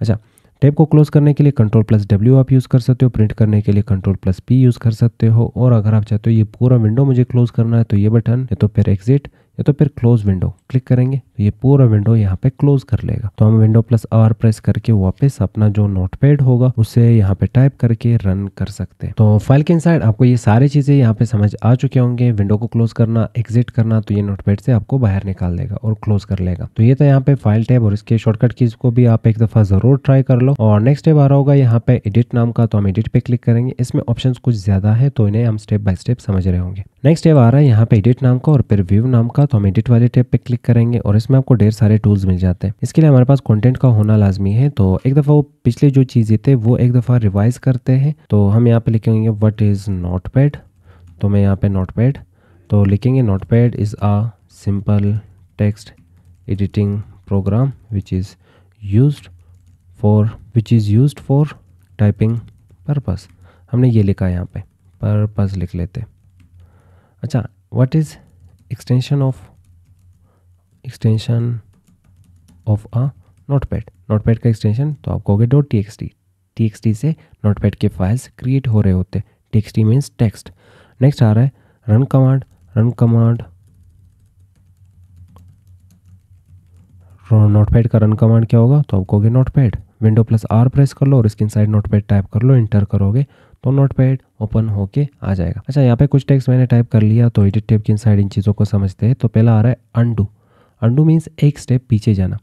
[SPEAKER 1] अच्छा टेप को क्लोज़ करने के लिए कंट्रोल प्लस डब्ल्यू आप यूज़ कर सकते हो प्रिंट करने के लिए कंट्रोल प्लस पी यूज़ कर सकते हो और अगर आप चाहते हो ये पूरा विंडो मुझे क्लोज़ करना है तो ये बटन या तो फिर एग्जिट या तो फिर क्लोज़ विंडो क्लिक करेंगे तो ये पूरा विंडो यहाँ पे क्लोज कर लेगा तो हम विंडो प्लस आर प्रेस करके वापस अपना जो नोटपैड होगा उसे यहाँ पे टाइप करके रन कर सकते हैं तो फाइल के इनसाइड आपको ये सारी चीजें यहाँ पे समझ आ चुके होंगे विंडो को क्लोज करना एग्जिट करना तो ये नोटपैड से आपको बाहर निकाल देगा और क्लोज कर लेगा तो ये तो यहाँ पे फाइल टैब और इसके शॉर्टकट कीज को भी आप एक दफा जरूर ट्राई कर लो और नेक्स्ट स्टेप आ रहा होगा यहाँ पे एडिट नाम का तो हम एडिट पे क्लिक करेंगे इसमें ऑप्शन कुछ ज्यादा है तो इन्हें हम स्टेप बाय स्टेप समझ रहे होंगे नेक्स्ट स्टेप आ रहा है यहाँ पे एडिट नाम का और फिर व्यू नाम का तो हम एडिट वाले टेप पे क्लिक करेंगे और इसमें आपको ढेर सारे टूल्स मिल जाते हैं इसके लिए हमारे पास कंटेंट का होना लाजमी है तो एक दफ़ा वो पिछले जो चीज़ें थे वो एक दफ़ा रिवाइज करते हैं तो हम यहाँ पे लिखेंगे वट इज़ नोट पैड तो मैं यहाँ पे नोट पैड तो लिखेंगे notepad is a simple text editing program which is use for which is use for typing purpose हमने ये लिखा है यहाँ पे परपज लिख लेते अच्छा what is extension of extension of a notepad notepad का एक्सटेंशन तो आप कहोगे dot T X T T X T से नोट पैड के फाइल्स क्रिएट हो रहे होते T X T means text next आ रहा है run command run command notepad का रन कमांड क्या होगा तो आप कहोगे notepad window plus R press कर लो और इसके इनसाइड नोट पैड टाइप कर लो इंटर करोगे तो नोट पैड ओपन होके आ जाएगा अच्छा यहाँ पे कुछ टेक्स्ट मैंने टाइप कर लिया तो एडिट टेप के इनसाइड इन चीज़ों को समझते हैं तो पहला आ रहा है अनडू अंडू मीन्स एक स्टेप पीछे जाना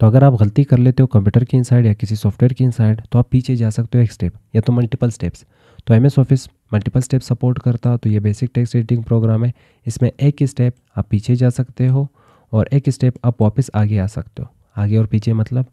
[SPEAKER 1] तो अगर आप गलती कर लेते हो कंप्यूटर की इनसाइड या किसी सॉफ्टवेयर की इनसाइड तो आप पीछे जा सकते हो एक स्टेप या तो मल्टीपल स्टेप्स तो M S office multiple step support करता तो ये बेसिक टेक्स्ट एडिटिंग प्रोग्राम है इसमें एक स्टेप आप पीछे जा सकते हो और एक स्टेप आप वापस आगे आ सकते हो आगे और पीछे मतलब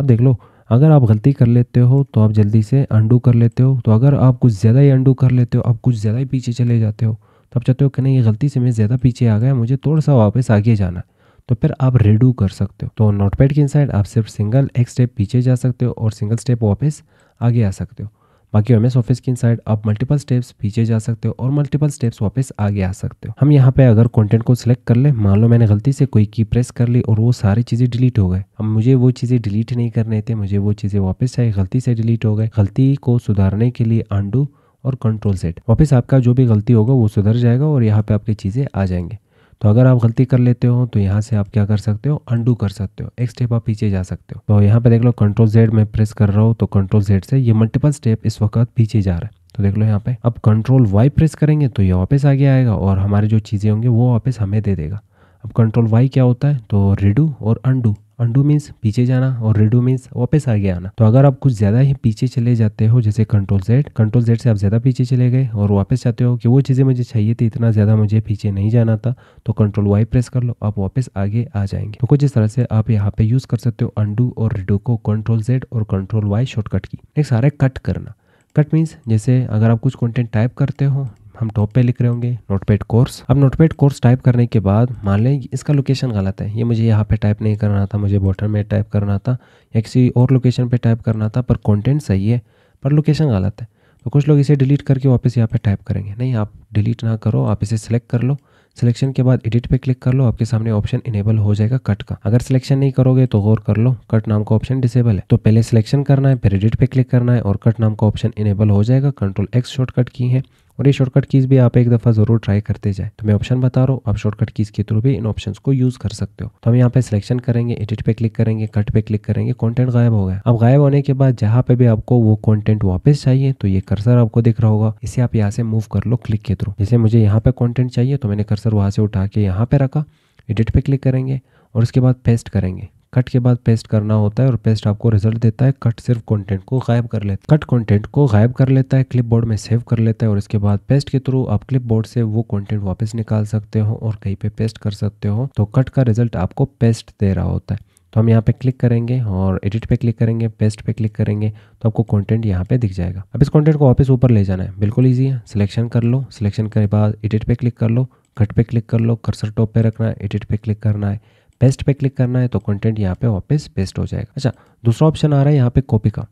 [SPEAKER 1] अब देख लो अगर आप गलती कर लेते हो तो आप जल्दी से अंडू कर लेते हो तो अगर आप कुछ ज़्यादा ही अंडू कर लेते हो आप कुछ ज़्यादा ही पीछे चले जाते हो तो आप चाहते हो कि नहीं ये गलती से मैं ज़्यादा पीछे आ गया मुझे थोड़ा सा वापस आगे जाना तो फिर आप रेडू कर सकते हो तो नोटपैड के इनसाइड आप सिर्फ सिंगल एक स्टेप पीछे जा सकते हो और सिंगल स्टेप वापस आगे आ सकते हो बाकी एम एस ऑफिस की इनसाइड आप मल्टीपल स्टेप्स पीछे जा सकते हो और मल्टीपल स्टेप्स वापस आगे आ सकते हो हम यहाँ पे अगर कंटेंट को सिलेक्ट कर ले मान लो मैंने गलती से कोई की प्रेस कर ली और वो सारी चीज़ें डिलीट हो गए अब मुझे वो चीज़ें डिलीट नहीं करने थे मुझे वो चीज़ें वापस चाहिए गलती से डिलीट हो गए गलती को सुधारने के लिए अंडू और कंट्रोल सेट वापस आपका जो भी गलती होगा वो सुधर जाएगा और यहाँ पे आपकी चीज़ें आ जाएंगे तो अगर आप गलती कर लेते हो तो यहाँ से आप क्या कर सकते हो अंडू कर सकते हो एक स्टेप आप पीछे जा सकते हो तो यहाँ पे देख लो कंट्रोल जेड में प्रेस कर रहा हूँ तो कंट्रोल जेड से ये मल्टीपल स्टेप इस वक्त पीछे जा रहा है तो देख लो यहाँ पे अब कंट्रोल वाई प्रेस करेंगे तो ये वापस आगे आएगा और हमारे जो चीज़ें होंगी वो वापस हमें दे देगा अब कंट्रोल वाई क्या होता है तो रिडू और अंडू अंडू मीन्स पीछे जाना और रिडू मीन्स वापस आगे आना तो अगर आप कुछ ज्यादा ही पीछे चले जाते हो जैसे कंट्रोल जेड कंट्रोल जेड से आप ज्यादा पीछे चले गए और वापस चाहते हो कि वो चीजें मुझे चाहिए थी इतना ज्यादा मुझे पीछे नहीं जाना था तो कंट्रोल वाई प्रेस कर लो आप वापस आगे आ जाएंगे तो कुछ इस तरह से आप यहाँ पे यूज कर सकते हो अंडू और रेडो को कंट्रोल जेड और कंट्रोल वाई शॉर्टकट की नेक्स्ट आ रहा है कट करना कट मीन्स जैसे अगर आप कुछ कंटेंट टाइप करते हो हम टॉप पे लिख रहे होंगे नोटपेड कोर्स अब नोटपेड कोर्स टाइप करने के बाद मान लें इसका लोकेशन गलत है ये मुझे यहाँ पे टाइप नहीं करना था मुझे बॉटम में टाइप करना था या किसी और लोकेशन पे टाइप करना था पर कंटेंट सही है पर लोकेशन गलत है तो कुछ लोग इसे डिलीट करके वापस यहाँ पर टाइप करेंगे नहीं आप डिलीट ना करो आप इसे सिलेक्ट कर लो सिलेक्शन के बाद एडिट पे क्लिक कर लो आपके सामने ऑप्शन इनेबल हो जाएगा कट का अगर सिलेक्शन नहीं करोगे तो गौर कर लो कट नाम का ऑप्शन डिसेबल है तो पहले सिलेक्शन करना है फिर एडिट पे क्लिक करना है और कट नाम का ऑप्शन इनेबल हो जाएगा कंट्रोल एक्स शॉर्टकट की है और ये शॉर्टकट कीज़ भी आप एक दफ़ा ज़रूर ट्राई करते जाए तो मैं ऑप्शन बता रहा हूँ आप शॉर्टकट कीज़ के थ्रू भी इन ऑप्शन को यूज़ कर सकते हो तो हम यहाँ पे सिलेक्शन करेंगे एडिट पे क्लिक करेंगे कट पे क्लिक करेंगे कॉन्टेंट गायब हो गया अब गायब होने के बाद जहाँ पे भी आपको वो कॉन्टेंट वापस चाहिए तो ये कर्सर आपको दिख रहा होगा इसे आप यहाँ से मूव कर लो क्लिक के थ्रू जैसे मुझे यहाँ पे कॉन्टेंट चाहिए तो मैंने कर्सर वहाँ से उठा के यहाँ पे रखा एडिट पे क्लिक करेंगे और उसके बाद पेस्ट करेंगे कट के बाद पेस्ट करना होता है और पेस्ट आपको रिजल्ट देता है कट सिर्फ कंटेंट को गायब कर लेता है कट कंटेंट को गायब कर लेता है क्लिप में सेव कर लेता है और इसके बाद पेस्ट के थ्रू आप क्लिप से वो कॉन्टेंट वापस निकाल सकते हो और कहीं पे पेस्ट कर सकते हो तो कट का रिजल्ट आपको पेस्ट दे रहा होता है तो हम यहाँ पे क्लिक करेंगे और एडिट पे क्लिक करेंगे पेस्ट पे क्लिक करेंगे तो आपको कंटेंट यहाँ पे दिख जाएगा अब इस कंटेंट को वापस ऊपर ले जाना है बिल्कुल ईजी है सिलेक्शन कर लो सिलेक्शन के बाद एडिट पे क्लिक कर लो कट पे क्लिक कर लो कर्सर टॉप पे रखना है एडिट पे क्लिक करना है पेस्ट पे क्लिक करना है तो कंटेंट यहाँ पे वापस पेस्ट हो जाएगा अच्छा दूसरा ऑप्शन आ रहा है यहाँ पे कॉपी का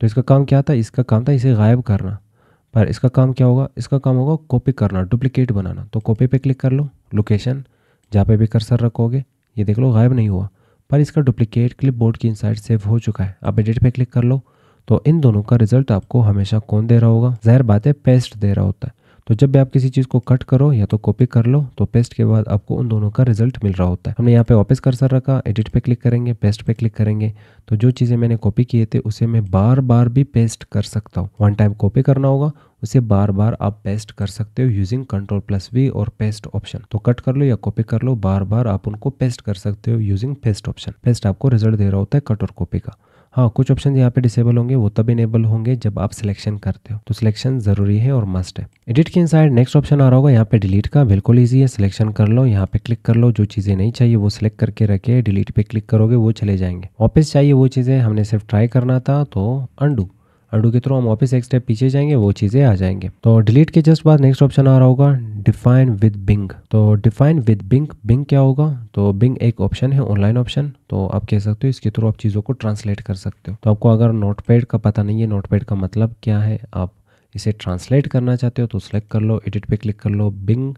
[SPEAKER 1] तो इसका काम क्या था इसका काम था इसे गायब करना पर इसका काम क्या होगा इसका काम होगा कॉपी करना डुप्लीकेट बनाना तो कॉपी पे क्लिक कर लो लोकेशन जहाँ पे भी कर्सर रखोगे ये देख लो गायब नहीं हुआ पर इसका डुप्लीकेट क्लिप बोर्ड की इनसाइड सेव हो चुका है आप एडिट पर क्लिक कर लो तो इन दोनों का रिजल्ट आपको हमेशा कौन दे रहा होगा जहर बात है पेस्ट दे रहा होता है तो जब भी आप किसी चीज़ को कट करो या तो कॉपी कर लो तो पेस्ट के बाद आपको उन दोनों का रिजल्ट मिल रहा होता है हमने यहाँ पे वापस कर्सर रखा एडिट पे क्लिक करेंगे पेस्ट पे क्लिक करेंगे तो जो चीज़ें मैंने कॉपी किए थे उसे मैं बार बार भी पेस्ट कर सकता हूँ वन टाइम कॉपी करना होगा उसे बार बार आप पेस्ट कर सकते हो यूजिंग कंट्रोल प्लस वी और पेस्ट ऑप्शन तो कट कर लो या कॉपी कर लो बार बार आप उनको पेस्ट कर सकते हो यूजिंग पेस्ट ऑप्शन पेस्ट आपको रिजल्ट दे रहा होता है कट और कॉपी का हाँ कुछ ऑप्शन यहाँ पे डिसेबल होंगे वो तब इनेबल होंगे जब आप सिलेक्शन करते हो तो सिलेक्शन जरूरी है और मस्ट है एडिट के इनसाइड नेक्स्ट ऑप्शन आ रहा होगा यहाँ पे डिलीट का बिल्कुल ईजी है सिलेक्शन कर लो यहाँ पे क्लिक कर लो जो चीज़ें नहीं चाहिए वो सिलेक्ट करके रखे डिलीट पे क्लिक करोगे वो चले जाएंगे वापस चाहिए वो चीज़ें हमने सिर्फ ट्राई करना था तो अंडू अडू के थ्रू हम वापस एक स्टेप पीछे जाएंगे वो चीज़ें आ जाएंगे तो डिलीट के जस्ट बाद नेक्स्ट ऑप्शन आ रहा होगा डिफाइन विद बिंग तो डिफाइन विद बिंग बिंग क्या होगा तो बिंग एक ऑप्शन है ऑनलाइन ऑप्शन तो आप कह सकते हो इसके थ्रू आप चीज़ों को ट्रांसलेट कर सकते हो तो आपको अगर नोटपैड का पता नहीं है नोटपैड का मतलब क्या है आप इसे ट्रांसलेट करना चाहते हो तो सेलेक्ट कर लो एडिट पे क्लिक कर लो बिंग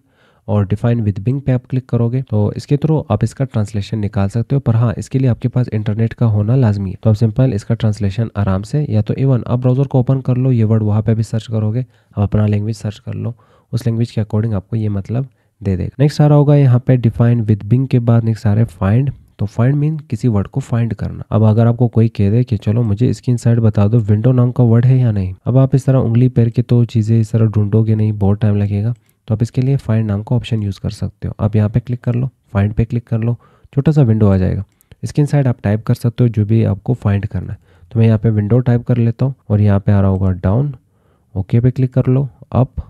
[SPEAKER 1] और डिफाइन विद बिंग पे आप क्लिक करोगे तो इसके थ्रू आप इसका ट्रांसलेशन निकाल सकते हो पर हाँ इसके लिए आपके पास इंटरनेट का होना लाजमी है तो आप सिंपल इसका ट्रांसलेशन आराम से या तो इवन आप ब्राउजर को ओपन कर लो ये वर्ड वहाँ पे भी सर्च करोगे आप अपना लैंग्वेज सर्च कर लो उस लैंग्वेज के अकॉर्डिंग आपको ये मतलब दे देगा नेक्स्ट आ रहा होगा यहाँ पे डिफाइन विद बिंग के बाद नेक्स्ट आ रहा है फाइंड तो फाइंड मीन किसी वर्ड को फाइंड करना अब अगर आपको कोई कह दे कि चलो मुझे इसकी साइड बता दो विंडो नाम का वर्ड है या नहीं अब आप इस तरह उंगली पैर के तो चीज़ें इस तरह ढूंढोगे नहीं बहुत टाइम लगेगा तो आप इसके लिए फाइंड नाम का ऑप्शन यूज़ कर सकते हो आप यहाँ पे क्लिक कर लो फाइंड पे क्लिक कर लो छोटा सा विंडो आ जाएगा इसके इनसाइड आप टाइप कर सकते हो जो भी आपको फाइंड करना है तो मैं यहाँ पे विंडो टाइप कर लेता हूँ और यहाँ पे आ रहा होगा डाउन ओके पे क्लिक कर लो अप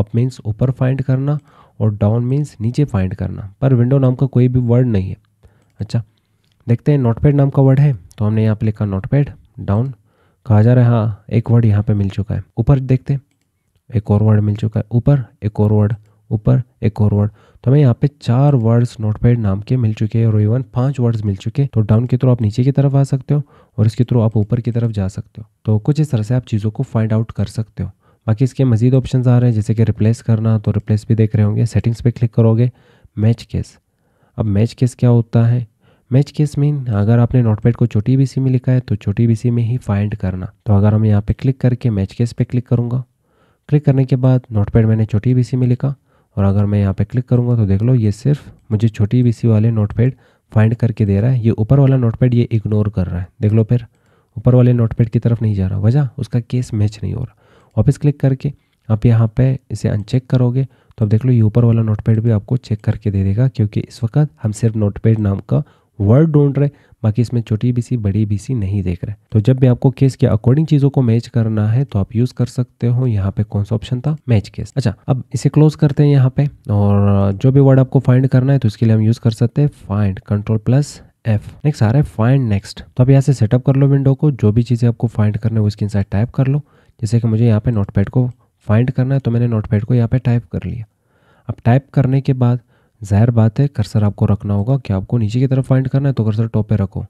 [SPEAKER 1] अप मीन्स ऊपर फाइंड करना और डाउन मीन्स नीचे फाइंड करना पर विंडो नाम का कोई भी वर्ड नहीं है अच्छा देखते हैं नोटपैड नाम का वर्ड है तो हमने यहाँ पर लिखा नोटपैड डाउन कहा जा रहा है हाँ एक वर्ड यहाँ पर मिल चुका है ऊपर देखते हैं एक और वर्ड मिल चुका है ऊपर एक और वर्ड ऊपर एक और वर्ड तो हमें यहाँ पे चार वर्ड्स नोटपैड नाम के मिल चुके हैं और इवन पांच वर्ड्स मिल चुके हैं तो डाउन के थ्रू आप नीचे की तरफ आ सकते हो और इसके थ्रू आप ऊपर की तरफ जा सकते हो तो कुछ इस तरह से आप चीज़ों को फाइंड आउट कर सकते हो बाकी इसके मजीद ऑप्शन आ रहे हैं जैसे कि रिप्लेस करना तो रिप्लेस भी देख रहे होंगे सेटिंग्स पर क्लिक करोगे मैच केस अब मैच केस क्या होता है मैच केस मीन अगर आपने नोटपैड को छोटी सी में लिखा है तो छोटी सी में ही फाइंड करना तो अगर हम यहाँ पे क्लिक करके मैच केस पे क्लिक करूँगा क्लिक करने के बाद नोटपैड मैंने छोटी बी में लिखा और अगर मैं यहाँ पे क्लिक करूँगा तो देख लो ये सिर्फ मुझे छोटी बी वाले नोटपैड फाइंड करके दे रहा है ये ऊपर वाला नोटपैड ये इग्नोर कर रहा है देख लो फिर ऊपर वाले नोटपैड की तरफ नहीं जा रहा वजह उसका केस मैच नहीं हो रहा वापस क्लिक करके आप यहाँ पर इसे अनचेक करोगे तो अब देख लो ये ऊपर वाला नोटपैड भी आपको चेक करके दे देगा क्योंकि इस वक्त हम सिर्फ नोटपैड नाम का वर्ड ढूंढ रहे बाकी इसमें छोटी बी सी बड़ी बी सी नहीं देख रहे तो जब भी आपको केस के अकॉर्डिंग चीजों को मैच करना है तो आप यूज कर सकते हो यहाँ पे कौन सा ऑप्शन था मैच केस अच्छा अब इसे क्लोज करते हैं यहाँ पे और जो भी वर्ड आपको फाइंड करना है तो इसके लिए हम यूज कर सकते हैं find control plus F next आ रहा है फाइंड नेक्स्ट तो आप यहाँ से सेटअप कर लो विंडो को जो भी चीज़ें आपको फाइंड करना है उसके इनसाइड टाइप कर लो जैसे कि मुझे यहाँ पे नोटपैड को फाइंड करना है तो मैंने नोटपैड को यहाँ पे टाइप कर लिया अब टाइप करने के बाद ज़ाहिर बात है कर्सर आपको रखना होगा कि आपको नीचे की तरफ फाइंड करना है तो कर्सर टॉप पे रखो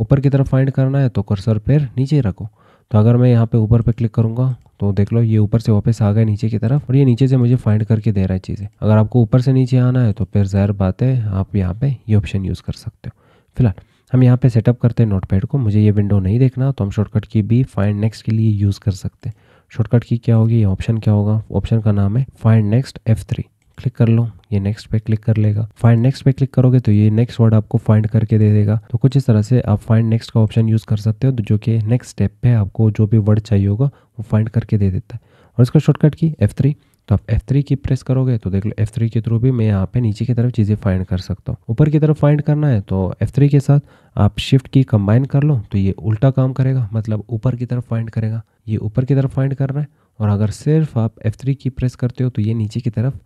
[SPEAKER 1] ऊपर की तरफ फाइंड करना है तो कर्सर फिर नीचे रखो तो अगर मैं यहाँ पे ऊपर पे क्लिक करूँगा तो देख लो ये ऊपर से वापस आ गए नीचे की तरफ और ये नीचे से मुझे फाइंड करके दे रहा है चीज़ें अगर आपको ऊपर से नीचे आना है तो फिर ज़ाहिर बात है आप यहाँ पर ये ऑप्शन यूज़ कर सकते हो फिलहाल हम यहाँ पर सेटअप करते हैं नोटपैड को मुझे ये विंडो नहीं देखना तो हम शॉर्टकट की भी फाइंड नेक्स्ट के लिए यूज़ कर सकते हैं शॉर्टकट की क्या होगी ऑप्शन क्या होगा ऑप्शन का नाम है find next F three click कर लो ये नेक्स्ट पे क्लिक कर लेगा फाइंड नेक्स्ट पे क्लिक करोगे तो ये नेक्स्ट वर्ड आपको फाइंड करके दे देगा तो कुछ इस तरह से आप फाइंड नेक्स्ट का ऑप्शन यूज कर सकते हो जो कि नेक्स्ट स्टेप पे आपको जो भी वर्ड चाहिए होगा वो फाइंड करके दे देता है और इसका शॉर्टकट की एफ थ्री तो आप F3 की प्रेस करोगे तो देख लो F3 के थ्रू भी मैं यहाँ पे नीचे की तरफ चीज़ें फाइंड कर सकता हूँ ऊपर की तरफ फाइंड करना है तो F3 के साथ आप शिफ्ट की कंबाइन कर लो तो ये उल्टा काम करेगा मतलब ऊपर की तरफ फाइंड करेगा ये ऊपर की तरफ फाइंड कर रहा है और अगर सिर्फ आप F3 की प्रेस करते हो तो ये नीचे की तरफ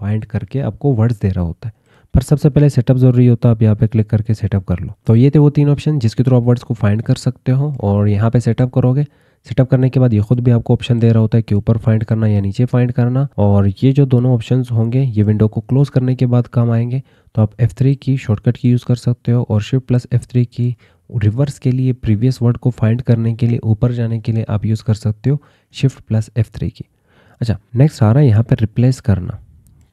[SPEAKER 1] फाइंड करके आपको वर्ड्स दे रहा होता है पर सबसे पहले सेटअप ज़रूरी होता है आप यहाँ पे क्लिक करके सेटअप कर लो तो ये थे वो तीन ऑप्शन जिसके थ्रू आप वर्ड्स को फाइंड कर सकते हो और यहाँ पे सेटअप करोगे सेटअप करने के बाद ये खुद भी आपको ऑप्शन दे रहा होता है कि ऊपर फाइंड करना या नीचे फाइंड करना और ये जो दोनों ऑप्शन होंगे ये विंडो को क्लोज करने के बाद काम आएंगे तो आप थ्री की शॉर्टकट की यूज़ कर सकते हो और शिफ्ट प्लस थ्री की रिवर्स के लिए प्रीवियस वर्ड को फाइंड करने के लिए ऊपर जाने के लिए आप यूज़ कर सकते हो शिफ्ट प्लस थ्री की अच्छा नेक्स्ट आ रहा है यहाँ पर रिप्लेस करना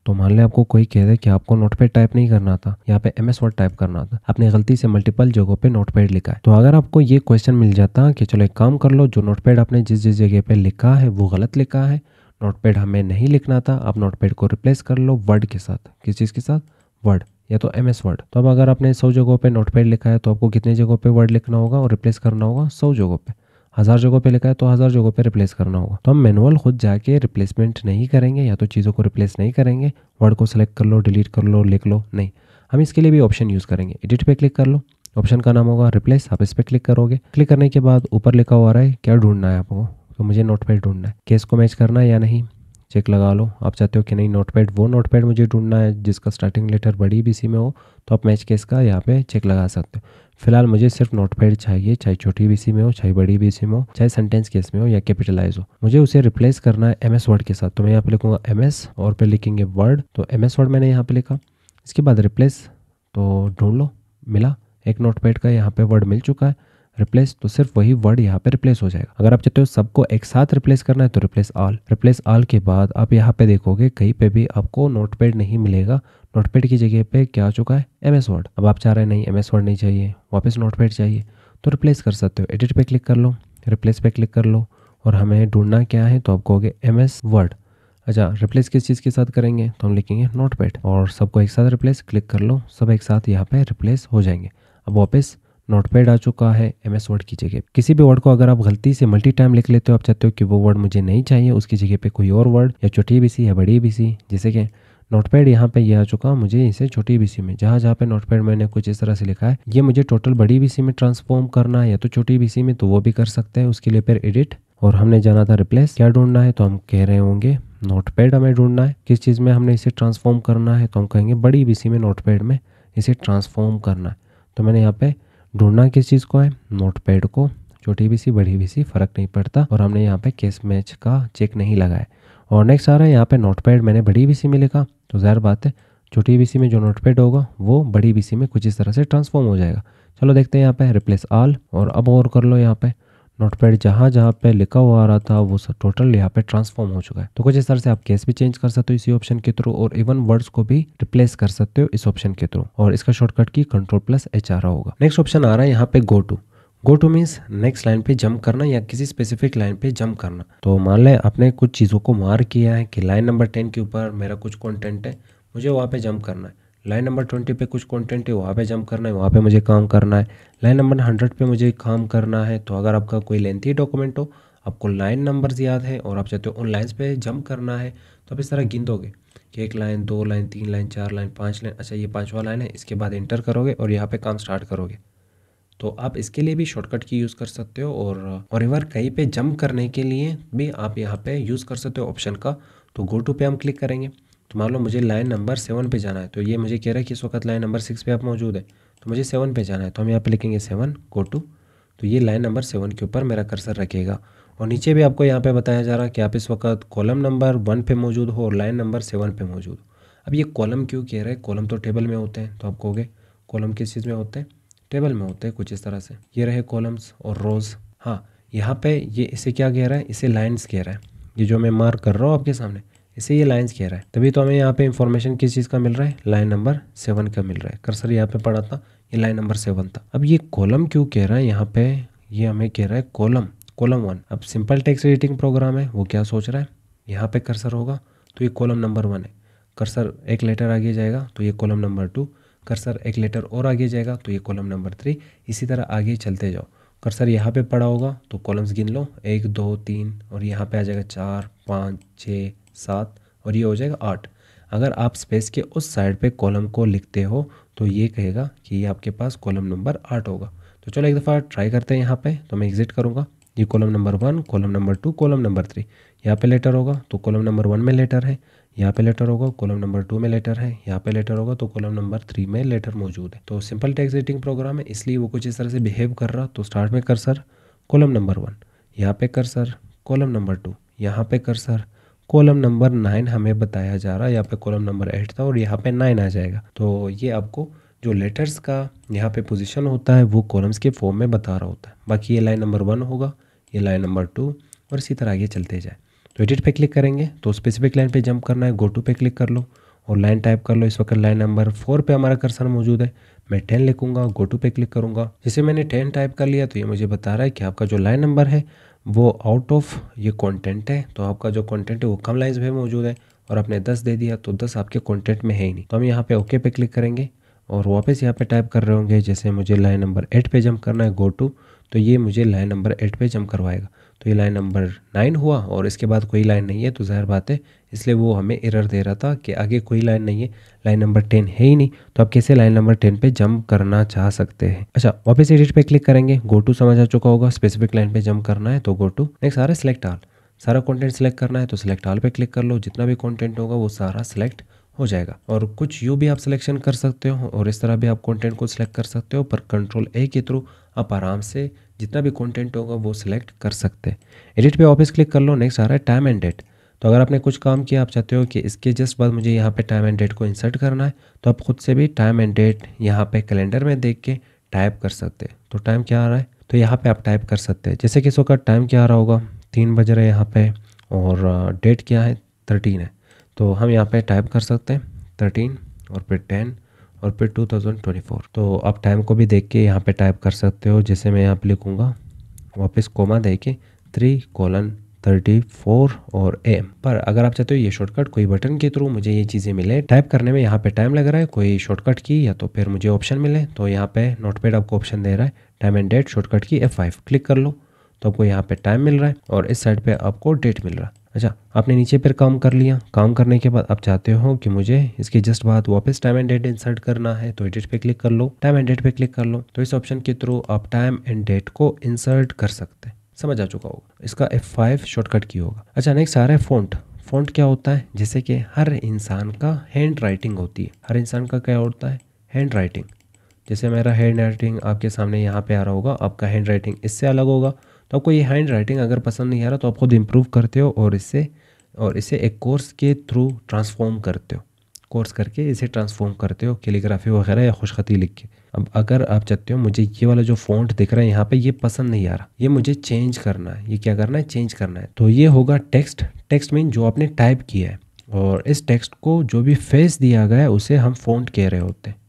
[SPEAKER 1] तो मान लें आपको कोई कह दे कि आपको नोट पैड टाइप नहीं करना था यहाँ पे एम एस वर्ड टाइप करना था आपने गलती से मल्टीपल जगहों पे नोट पैड लिखा है तो अगर आपको ये क्वेश्चन मिल जाता कि चलो एक काम कर लो जो नोट पैड आपने जिस जिस जगह पे लिखा है वो गलत लिखा है नोट पैड हमें नहीं लिखना था आप नोट पैड को रिप्लेस कर लो वर्ड के साथ किस चीज़ के साथ वर्ड या तो एम एस वर्ड तो अब अगर आपने सौ जगहों पे नोट पैड लिखा है तो आपको कितने जगहों पे वर्ड लिखना होगा और रिप्लेस करना होगा सौ जगहों पे हज़ार जगहों पे लिखा है तो हज़ार जगहों पे रिप्लेस करना होगा तो हम मैनुअल खुद जाके रिप्लेसमेंट नहीं करेंगे या तो चीज़ों को रिप्लेस नहीं करेंगे वर्ड को सेलेक्ट कर लो डिलीट कर लो लिख लो नहीं हम इसके लिए भी ऑप्शन यूज़ करेंगे एडिट पे क्लिक कर लो ऑप्शन का नाम होगा रिप्लेस आप इस पर क्लिक करोगे क्लिक करने के बाद ऊपर लिखा हुआ रहा है क्या ढूंढना है आपको तो मुझे नोट ढूंढना है केस को मैच करना है या नहीं चेक लगा लो आप चाहते हो कि नहीं नोटपैड वो नोटपैड मुझे ढूंढना है जिसका स्टार्टिंग लेटर बड़ी बी सी में हो तो आप मैच केस का यहाँ पे चेक लगा सकते हो फिलहाल मुझे सिर्फ नोटपैड चाहिए चाहे छोटी बीसी में हो चाहे बड़ी बीसी में हो चाहे सेंटेंस केस में हो या कैपिटलाइज हो मुझे उसे रिप्लेस करना है एम एस वर्ड के साथ तो मैं यहाँ पे लिखूंगा एम एस और फिर लिखेंगे वर्ड तो एम एस वर्ड मैंने यहाँ पे लिखा इसके बाद रिप्लेस तो ढूंढ लो मिला एक नोटपैड का यहाँ पे वर्ड मिल चुका है रिप्लेस तो सिर्फ वही वर्ड यहाँ पे रिप्लेस हो जाएगा अगर आप चाहते हो सबको एक साथ रिप्लेस करना है तो रिप्लेस ऑल रिप्लेस ऑल के बाद आप यहाँ पे देखोगे कहीं पे भी आपको नोटपैड नहीं मिलेगा नोटपैड की जगह पे क्या आ चुका है एम एस वर्ड अब आप चाह रहे हैं नहीं एम एस वर्ड नहीं चाहिए वापस नोटपैड चाहिए तो रिप्लेस कर सकते हो एडिट पे क्लिक कर लो रिप्लेस पे क्लिक कर लो और हमें ढूंढना क्या है तो आप कहोगे एम एस वर्ड अच्छा रिप्लेस किस चीज़ के साथ करेंगे तो हम लिखेंगे नोटपैड और सबको एक साथ रिप्लेस क्लिक कर लो सब एक साथ यहाँ पे रिप्लेस हो जाएंगे अब वापस नोटपैड आ चुका है एम एस वर्ड की जगह किसी भी वर्ड को अगर आप गलती से मल्टी टाइम लिख लेते हो आप चाहते हो कि वो वर्ड मुझे नहीं चाहिए उसकी जगह पे कोई और वर्ड या छोटी बी सी या बड़ी बी सी जैसे कि नोटपैड यहाँ पे ये आ चुका मुझे इसे छोटी बीसी में जहाँ जहाँ पे नोटपैड मैंने कुछ इस तरह से लिखा है ये मुझे टोटल बड़ी बीसी में ट्रांसफॉर्म करना है या तो छोटी बीसी में तो वो भी कर सकते हैं उसके लिए फिर एडिट और हमने जाना था रिप्लेस क्या ढूंढना है तो हम कह रहे होंगे नोटपैड हमें ढूंढना है किस चीज़ में हमने इसे ट्रांसफॉर्म करना है तो हम कहेंगे बड़ी बीसी में नोटपैड में इसे ट्रांसफॉर्म करना है तो मैंने यहाँ पे ढूंढना किस चीज़ को है नोटपैड को छोटी बी सी बड़ी बी सी फ़र्क नहीं पड़ता और हमने यहाँ पे केस मैच का चेक नहीं लगाया और नेक्स्ट आ रहा है यहाँ पे नोटपैड मैंने बड़ी बी सी में लिखा तो ज़ाहिर बात है छोटी बी में जो नोटपैड होगा वो बड़ी बी में कुछ इस तरह से ट्रांसफॉर्म हो जाएगा चलो देखते हैं यहाँ पे रिप्लेस आल और अब और कर लो यहाँ पे नोटपैड जहाँ जहाँ पे लिखा हुआ आ रहा था वो सब टोटल यहाँ पे ट्रांसफॉर्म हो चुका है तो कुछ इस तरह से आप केस भी चेंज कर सकते हो इसी ऑप्शन के थ्रू और इवन वर्ड्स को भी रिप्लेस कर सकते हो इस ऑप्शन के थ्रू और इसका शॉर्टकट की कंट्रोल प्लस एच आ रहा होगा नेक्स्ट ऑप्शन आ रहा है यहाँ पे go to go to means next line पे जंप करना या किसी स्पेसिफिक लाइन पे जंप करना तो मान लें आपने कुछ चीज़ों को मार किया है कि लाइन नंबर टेन के ऊपर मेरा कुछ कंटेंट है मुझे वहाँ पे जंप करना है लाइन नंबर ट्वेंटी पे कुछ कंटेंट है वहाँ पे जंप करना है वहाँ पे मुझे काम करना है लाइन नंबर हंड्रेड पे मुझे काम करना है तो अगर आपका कोई लेंथी डॉक्यूमेंट हो आपको लाइन नंबर्स याद है और आप चाहते हो उन लाइन्स पे जंप करना है तो आप इस तरह गिन दोगे कि एक लाइन दो लाइन तीन लाइन चार लाइन पाँच लाइन अच्छा ये पाँचवा लाइन है इसके बाद इंटर करोगे और यहाँ पर काम स्टार्ट करोगे तो आप इसके लिए भी शॉर्टकट की यूज़ कर सकते हो और और कहीं पे जंप करने के लिए भी आप यहाँ पे यूज़ कर सकते हो ऑप्शन का तो गो टू पे हम क्लिक करेंगे तो मान लो मुझे लाइन नंबर सेवन पे जाना है तो ये मुझे कह रहा है कि इस वक्त लाइन नंबर सिक्स पे आप मौजूद है तो मुझे सेवन पे जाना है तो हम यहाँ पे लिखेंगे सेवन गो टू तो ये लाइन नंबर सेवन के ऊपर मेरा कर्सर रखेगा और नीचे भी आपको यहाँ पे बताया जा रहा है कि आप इस वक्त कॉलम नंबर वन पे मौजूद हो और लाइन नंबर सेवन पे मौजूद हो अब ये कॉलम क्यों कह रहे हैं कॉलम तो टेबल में होते हैं तो आप कहोगे कॉलम किस चीज़ में होते हैं टेबल में होते हैं कुछ इस तरह से ये रहे कॉलम्स और रोज़ हाँ यहाँ पे ये इसे क्या कह रहा है इसे लाइन्स कह रहा है ये जो मैं मार्क कर रहा हूँ आपके सामने इसे ये लाइन्स कह रहा है तभी तो हमें यहाँ पे इंफॉर्मेशन किस चीज़ का मिल रहा है लाइन नंबर सेवन का मिल रहा है कर्सर यहाँ पे पढ़ा था ये लाइन नंबर सेवन था अब ये कॉलम क्यों कह रहा है यहाँ पे ये हमें कह रहा है कॉलम कॉलम वन अब सिंपल टेक्स एडिटिंग प्रोग्राम है वो क्या सोच रहा है यहाँ पे कर्सर होगा तो ये कॉलम नंबर वन है कर्सर एक लेटर आगे जाएगा तो ये कॉलम नंबर टू कर्सर एक लेटर और आगे जाएगा तो ये कॉलम नंबर थ्री इसी तरह आगे चलते जाओ कर्सर यहाँ पे पड़ा होगा तो कॉलम्स गिन लो एक दो तीन और यहाँ पे आ जाएगा चार पाँच छः सात और ये हो जाएगा आठ अगर आप स्पेस के उस साइड पे कॉलम को लिखते हो तो ये कहेगा कि ये आपके पास कॉलम नंबर आठ होगा तो चलो एक दफ़ा ट्राई करते हैं यहाँ पे तो मैं एग्जिट करूँगा ये column number one column number two column number three यहाँ पे लेटर होगा तो कॉलम नंबर वन में लेटर है यहाँ पे लेटर होगा कॉलम नंबर टू में लेटर है यहाँ पे लेटर होगा तो कॉलम नंबर थ्री में लेटर मौजूद है तो सिंपल टेक्स रेटिंग प्रोग्राम है इसलिए वो कुछ इस तरह से बिहेव कर रहा तो स्टार्ट में कर सर कॉलम नंबर वन यहाँ पे कर सर कॉलम नंबर टू यहाँ पे कर सर कॉलम नंबर नाइन हमें बताया जा रहा है यहाँ पे कॉलम नंबर एट था और यहाँ पे नाइन आ जाएगा तो ये आपको जो लेटर्स का यहाँ पे पोजीशन होता है वो कॉलम्स के फॉर्म में बता रहा होता है बाकी ये लाइन नंबर वन होगा ये लाइन नंबर टू और इसी तरह आगे चलते जाए तो एडिट पे क्लिक करेंगे तो स्पेसिफिक लाइन पे जंप करना है गो टू पे क्लिक कर लो और लाइन टाइप कर लो इस वक्त लाइन नंबर फोर पे हमारा कर्सर मौजूद है मैं टेन लिखूंगा गो टू पे क्लिक करूंगा जैसे मैंने टेन टाइप कर लिया तो ये मुझे बता रहा है कि आपका जो लाइन नंबर है वो आउट ऑफ ये कॉन्टेंट है तो आपका जो कॉन्टेंट है वो कम लाइन्स में मौजूद है और आपने दस दे दिया तो दस आपके कॉन्टेंट में है ही नहीं तो हम यहाँ पे ओके पे क्लिक करेंगे और वापस यहाँ पे टाइप कर रहे होंगे जैसे मुझे लाइन नंबर एट पे जंप करना है गो टू तो ये मुझे लाइन नंबर एट पे जंप करवाएगा तो ये लाइन नंबर नाइन हुआ और इसके बाद कोई लाइन नहीं है तो ज़ाहिर बात है इसलिए वो हमें एरर दे रहा था कि आगे कोई लाइन नहीं है लाइन नंबर टेन है ही नहीं तो आप कैसे लाइन नंबर टेन पे जंप करना चाह सकते हैं अच्छा वापस एडिट पे क्लिक करेंगे गो टू समझ आ चुका होगा स्पेसिफिक लाइन पे जंप करना है तो गो टू नेक्स्ट सारे सिलेक्ट आल सारा कॉन्टेंट सिलेक्ट करना है तो सिलेक्ट आल पे क्लिक कर लो जितना भी कॉन्टेंट होगा वो सारा सिलेक्ट हो जाएगा और कुछ यू भी आप सिलेक्शन कर सकते हो और इस तरह भी आप कॉन्टेंट को सिलेक्ट कर सकते हो पर कंट्रोल ए के थ्रू आप आराम से जितना भी कंटेंट होगा वो सिलेक्ट कर सकते हैं एडिट पे ऑफिस क्लिक कर लो नेक्स्ट आ रहा है टाइम एंड डेट तो अगर आपने कुछ काम किया आप चाहते हो कि इसके जस्ट बाद मुझे यहाँ पे टाइम एंड डेट को इंसर्ट करना है तो आप खुद से भी टाइम एंड डेट यहाँ पे कैलेंडर में देख के टाइप कर सकते हैं तो टाइम क्या आ रहा है तो यहाँ पे आप टाइप कर सकते हैं जैसे कि इसो का टाइम क्या आ रहा होगा तीन बज रहे यहाँ पे और डेट क्या है थर्टीन है तो हम यहाँ पर टाइप कर सकते हैं थर्टीन और फिर टेन और फिर 2024 तो आप टाइम को भी देख के यहाँ पे टाइप कर सकते हो जैसे मैं यहाँ पे लिखूँगा वापस कोमा दे के थ्री कोलन थर्टी फोर और एम पर अगर आप चाहते हो ये शॉर्टकट कोई बटन के थ्रू मुझे ये चीज़ें मिले टाइप करने में यहाँ पे टाइम लग रहा है कोई शॉर्टकट की या तो फिर मुझे ऑप्शन मिले तो यहाँ पे नोटपैड आपको ऑप्शन दे रहा है time and date shortcut key five click कर लो तो आपको यहाँ पे टाइम मिल रहा है और इस साइड पे आपको डेट मिल रहा है अच्छा आपने नीचे पर काम कर लिया काम करने के बाद आप चाहते हो कि मुझे इसके जस्ट बाद वापस टाइम एंड डेट इंसर्ट करना है तो एडिट पे क्लिक कर लो टाइम एंड डेट पे क्लिक कर लो तो इस ऑप्शन के थ्रू आप टाइम एंड डेट को इंसर्ट कर सकते हैं समझ आ चुका होगा इसका एफ फाइव शॉर्टकट की होगा अच्छा नेक्स्ट आ रहा है फोन फोन क्या होता है जैसे कि हर इंसान का हैंड राइटिंग होती है हर इंसान का क्या होता है हैंड राइटिंग जैसे मेरा हैंड राइटिंग आपके सामने यहाँ पे आ रहा होगा आपका हैंड राइटिंग इससे अलग होगा तो आपको ये हैंड राइटिंग अगर पसंद नहीं आ रहा तो आप खुद इम्प्रूव करते हो और इससे और इसे एक कोर्स के थ्रू ट्रांसफॉर्म करते हो कोर्स करके इसे ट्रांसफॉर्म करते हो कैलीग्राफी वगैरह या खुशखती लिख के अब अगर आप चाहते हो मुझे ये वाला जो फॉन्ट दिख रहा है यहाँ पे ये पसंद नहीं आ रहा ये मुझे चेंज करना है ये क्या करना है चेंज करना है तो ये होगा टेक्स्ट टेक्स्ट मीन जो आपने टाइप किया है और इस टेक्स्ट को जो भी फेस दिया गया है उसे हम फॉन्ट कह रहे होते हैं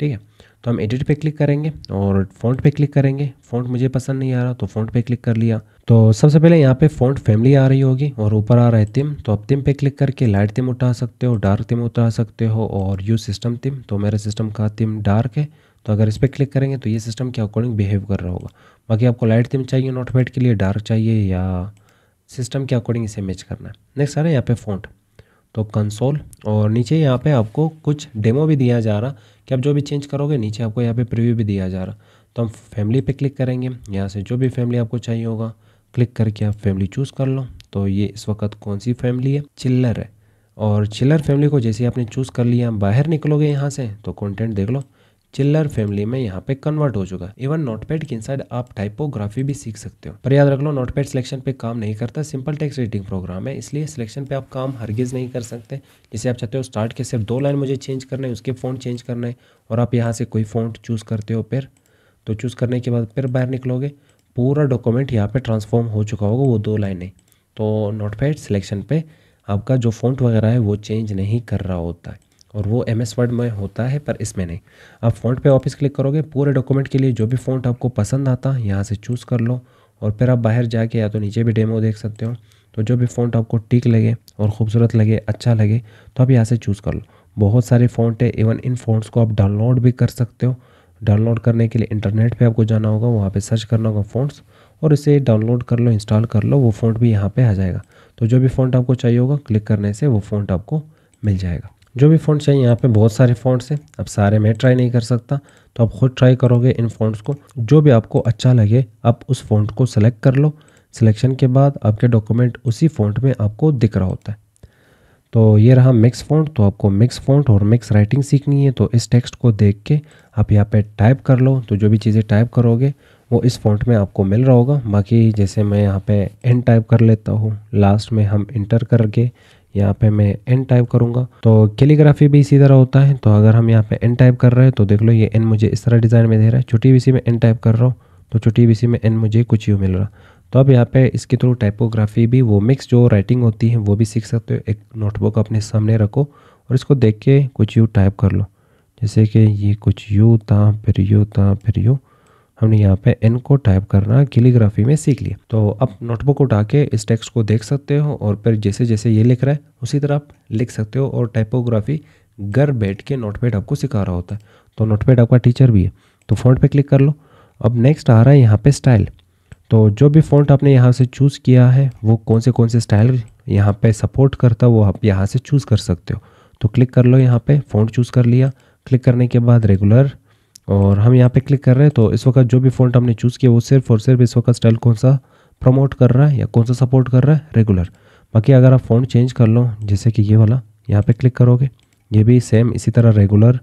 [SPEAKER 1] ठीक है तो हम एडिट पे क्लिक करेंगे और फ़ॉन्ट पे क्लिक करेंगे फ़ॉन्ट मुझे पसंद नहीं आ रहा तो फ़ॉन्ट पे क्लिक कर लिया तो सबसे पहले यहाँ पे फ़ॉन्ट फैमिली आ रही होगी और ऊपर आ रहा है तिम तो आप तिम पे क्लिक करके लाइट तिम उठा सकते हो डार्क तिम उठा सकते हो और यू सिस्टम तिम तो मेरे सिस्टम का तिम डार्क है तो अगर इस पर क्लिक करेंगे तो ये सिस्टम के अकॉर्डिंग बिहेव कर रहा होगा बाकी आपको लाइट तिम चाहिए नोटपैड के लिए डार्क चाहिए या सिस्टम के अकॉर्डिंग इसे मैच करना है नेक्स्ट आ रहा है यहाँ पे फ़ॉन्ट तो कंसोल और नीचे यहाँ पे आपको कुछ डेमो भी दिया जा रहा कि आप जो भी चेंज करोगे नीचे आपको यहाँ पे प्रीव्यू भी दिया जा रहा तो हम फैमिली पे क्लिक करेंगे यहाँ से जो भी फैमिली आपको चाहिए होगा क्लिक करके आप फैमिली चूज़ कर लो तो ये इस वक्त कौन सी फैमिली है चिल्लर है और चिल्लर फैमिली को जैसे आपने चूज़ कर लिया बाहर निकलोगे यहाँ से तो कॉन्टेंट देख लो चिल्लर फैमिली में यहाँ पे कन्वर्ट हो चुका है इवन नोटपैड के इनसाइड आप टाइपोग्राफी भी सीख सकते हो पर याद रख लो नोटपैड सिलेक्शन पे काम नहीं करता सिंपल टेक्स रीडिंग प्रोग्राम है इसलिए सिलेक्शन पे आप काम हरगिज नहीं कर सकते जैसे आप चाहते हो स्टार्ट के सिर्फ दो लाइन मुझे चेंज करना है उसके फोन चेंज करना है और आप यहाँ से कोई फोन चूज़ करते हो फिर तो चूज़ करने के बाद फिर बाहर निकलोगे पूरा डॉक्यूमेंट यहाँ पर ट्रांसफॉर्म हो चुका होगा वो दो लाइन तो नोटपैड सिलेक्शन पे आपका जो फोन वगैरह है वो चेंज नहीं कर रहा होता है और वो एम एस वर्ड में होता है पर इसमें नहीं आप फॉन्ट पे ऑफिस क्लिक करोगे पूरे डॉक्यूमेंट के लिए जो भी फॉन्ट आपको पसंद आता है यहाँ से चूज़ कर लो और फिर आप बाहर जाके या तो नीचे भी डेमो देख सकते हो तो जो भी फॉन्ट आपको ठीक लगे और ख़ूबसूरत लगे अच्छा लगे तो आप यहाँ से चूज़ कर लो बहुत सारे फॉन्ट है इवन इन फॉन्ट्स को आप डाउनलोड भी कर सकते हो डाउनलोड करने के लिए इंटरनेट पे आपको जाना होगा वहाँ पे सर्च करना होगा फ़ोन्स और इसे डाउनलोड कर लो इंस्टॉल कर लो वो फ़ोन भी यहाँ पे आ जाएगा तो जो भी फ़ोन आपको चाहिए होगा क्लिक करने से वो फ़ोन आपको मिल जाएगा जो भी फ़ॉन्ट्स चाहिए यहाँ पे बहुत सारे फ़ॉन्ट्स हैं अब सारे मैं ट्राई नहीं कर सकता तो आप ख़ुद ट्राई करोगे इन फ़ॉन्ट्स को जो भी आपको अच्छा लगे आप उस फ़ॉन्ट को सिलेक्ट कर लो सिलेक्शन के बाद आपके डॉक्यूमेंट उसी फ़ॉन्ट में आपको दिख रहा होता है तो ये रहा मिक्स फ़ॉन्ट तो आपको मिक्स फ़ॉन्ट और मिक्स राइटिंग सीखनी है तो इस टेक्स्ट को देख के आप यहाँ पर टाइप कर लो तो जो भी चीज़ें टाइप करोगे वो इस फ़ॉन्ट में आपको मिल रहा होगा बाकी जैसे मैं यहाँ पर एन टाइप कर लेता हूँ लास्ट में हम इंटर करके यहाँ पे मैं एन टाइप करूँगा तो कैलीग्राफी भी इसी तरह होता है तो अगर हम यहाँ पे एन टाइप कर रहे हैं तो देख लो ये एन मुझे इस तरह डिज़ाइन में दे रहा है छोटी बी में एन टाइप कर रहा हूँ तो छोटी बी में एन मुझे कुछ यू मिल रहा तो अब यहाँ पे इसके थ्रू टाइपोग्राफी भी वो मिक्स जो राइटिंग होती है वो भी सीख सकते हो एक नोटबुक अपने सामने रखो और इसको देख के कुछ यू टाइप कर लो जैसे कि ये कुछ यू था फिर यू था फिर यू हमने यहाँ पे एन को टाइप करना कैलीग्राफी में सीख लिया तो आप नोटबुक उठा के इस टेक्स्ट को देख सकते हो और फिर जैसे जैसे ये लिख रहा है उसी तरह आप लिख सकते हो और टाइपोग्राफी घर बैठ के नोटपैड आपको सिखा रहा होता है तो नोटपैड आपका टीचर भी है तो फॉन्ट पे क्लिक कर लो अब नेक्स्ट आ रहा है यहाँ पे स्टाइल तो जो भी फॉन्ट आपने यहाँ से चूज़ किया है वो कौन से कौन से स्टाइल यहाँ पे सपोर्ट करता है वो आप यहाँ से चूज़ कर सकते हो तो क्लिक कर लो यहाँ पे फॉन्ट चूज़ कर लिया क्लिक करने के बाद रेगुलर और हम यहाँ पे क्लिक कर रहे हैं तो इस वक्त जो भी फ़ॉन्ट हमने चूज़ किया वो सिर्फ और सिर्फ इस वक्त स्टाइल कौन सा प्रमोट कर रहा है या कौन सा सपोर्ट कर रहा है रेगुलर बाकी अगर आप फ़ॉन्ट चेंज कर लो जैसे कि ये वाला यहाँ पे क्लिक करोगे ये भी सेम इसी तरह रेगुलर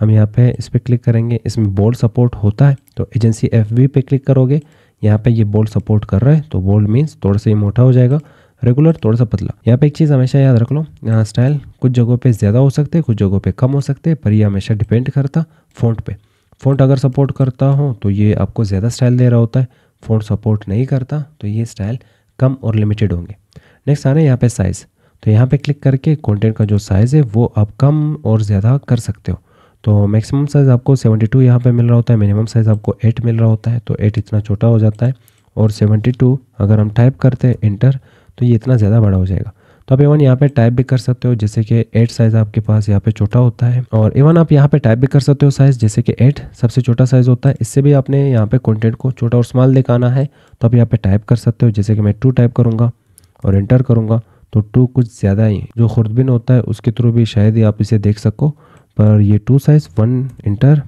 [SPEAKER 1] हम यहाँ पे इस पर क्लिक करेंगे इसमें बोल्ड सपोर्ट होता है तो एजेंसी एफ पे क्लिक करोगे यहाँ पे ये बोल्ड सपोर्ट कर रहा है तो बोल्ड मीन्स थोड़ा सा ये मोटा हो जाएगा रेगुलर थोड़ा सा पतला यहाँ पे एक चीज़ हमेशा याद रख लो स्टाइल कुछ जगहों पे ज़्यादा हो सकते हैं कुछ जगहों पे कम हो सकते हैं पर ये हमेशा डिपेंड करता फोन पे फ़ॉन्ट अगर सपोर्ट करता हो तो ये आपको ज़्यादा स्टाइल दे रहा होता है फ़ॉन्ट सपोर्ट नहीं करता तो ये स्टाइल कम और लिमिटेड होंगे नेक्स्ट आ रहे हैं यहाँ पर साइज़ तो यहाँ पे क्लिक करके कंटेंट का जो साइज़ है वो आप कम और ज़्यादा कर सकते हो तो मैक्सिमम साइज़ आपको 72 टू यहाँ पर मिल रहा होता है मिनिमम साइज़ आपको 8 मिल रहा होता है तो 8 इतना छोटा हो जाता है और 72 अगर हम टाइप करते हैं इंटर तो ये इतना ज़्यादा बड़ा हो जाएगा तो आप इवन यहाँ पे टाइप भी कर सकते हो जैसे कि एट साइज आपके पास यहाँ पे छोटा होता है और इवन आप यहाँ पे टाइप भी कर सकते हो साइज जैसे कि एट सबसे छोटा साइज होता है इससे भी आपने यहाँ पे कॉन्टेंट को छोटा और स्मॉल दिखाना है तो आप यहाँ पे टाइप कर सकते हो जैसे कि मैं टू टाइप करूँगा और एंटर करूँगा तो टू कुछ ज़्यादा ही जो खुर्दबिन होता है उसके थ्रू भी शायद ही आप इसे देख सको पर ये टू साइज़ वन इंटर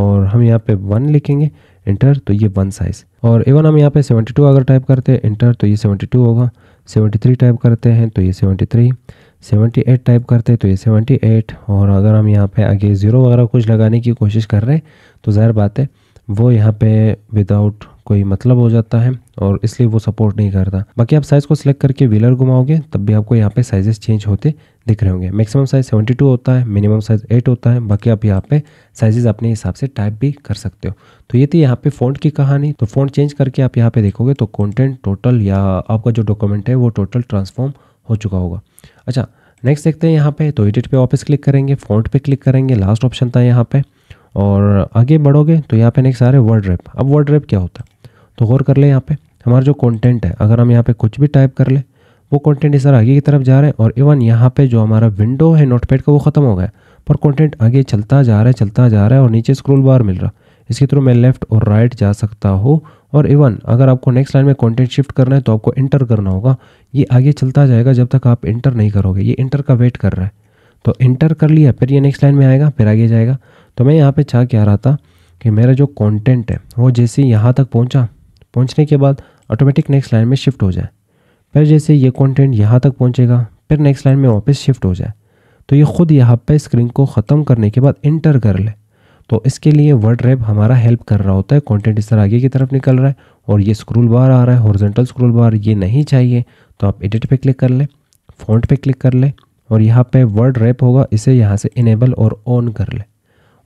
[SPEAKER 1] और हम यहाँ पे वन लिखेंगे इंटर तो ये वन साइज़ और इवन हम यहाँ पे टू अगर टाइप करते हैं इंटर तो ये सेवेंटी टू होगा सेवेंटी थ्री टाइप करते हैं तो ये seventy three seventy eight type करते हैं तो ये सेवेंटी एट और अगर हम यहाँ पे आगे ज़ीरो वगैरह कुछ लगाने की कोशिश कर रहे हैं तो ज़ाहिर बात है वो यहाँ पे विदाउट कोई मतलब हो जाता है और इसलिए वो सपोर्ट नहीं करता बाकी आप साइज़ को सिलेक्ट करके व्हीलर घुमाओगे तब भी आपको यहाँ पे साइजेस चेंज होते दिख रहे होंगे मैक्सिमम साइज 72 होता है मिनिमम साइज 8 होता है बाकी आप यहाँ पे साइजेस अपने हिसाब से टाइप भी कर सकते हो तो ये थी यहाँ पे फ़ॉन्ट की कहानी तो फ़ॉन्ट चेंज करके आप यहाँ पे देखोगे तो कंटेंट टोटल या आपका जो डॉक्यूमेंट है वो टोटल ट्रांसफॉर्म हो चुका होगा अच्छा नेक्स्ट देखते हैं यहाँ पे तो एडिट पे ऑफिस क्लिक करेंगे फ़ॉन्ट पे क्लिक करेंगे लास्ट ऑप्शन था यहाँ पे और आगे बढ़ोगे तो यहाँ पे नेक्स्ट आ रहे वर्ड रैप अब वर्ड रैप क्या होता है तो गौर कर ले यहाँ पे हमारा जो कंटेंट है अगर हम यहाँ पे कुछ भी टाइप कर ले वो कंटेंट इस तरह आगे की तरफ जा रहा है और इवन यहाँ पे जो हमारा विंडो है नोटपैड का वो ख़त्म हो गया पर कंटेंट आगे चलता जा रहा है चलता जा रहा है और नीचे स्क्रोल बार मिल रहा इसके थ्रू मैं लेफ़्ट और राइट जा सकता हूँ और इवन अगर आपको नेक्स्ट लाइन में कंटेंट शिफ्ट करना है तो आपको इंटर करना होगा ये आगे चलता जाएगा जब तक आप इंटर नहीं करोगे ये इंटर का वेट कर रहा है तो इंटर कर लिया फिर ये नेक्स्ट लाइन में आएगा फिर आगे जाएगा तो मैं यहाँ पे चाह के आ रहा था कि मेरा जो कंटेंट है वो जैसे यहाँ तक पहुँचा पहुँचने के बाद ऑटोमेटिक नेक्स्ट लाइन में शिफ्ट हो जाए फिर जैसे ये कंटेंट यहाँ तक पहुँचेगा फिर नेक्स्ट लाइन में वापस शिफ्ट हो जाए तो ये खुद यहाँ पे स्क्रीन को ख़त्म करने के बाद इंटर कर ले तो इसके लिए वर्ड रैप हमारा हेल्प कर रहा होता है कंटेंट इस तरह आगे की तरफ निकल रहा है और ये स्क्रूल बार आ रहा है हॉर्जेंटल स्क्रूल बार ये नहीं चाहिए तो आप एडिट पर क्लिक कर लें फ़ॉन्ट पर क्लिक कर लें और यहाँ पे वर्ड रैप होगा इसे यहाँ से इनेबल और ऑन कर ले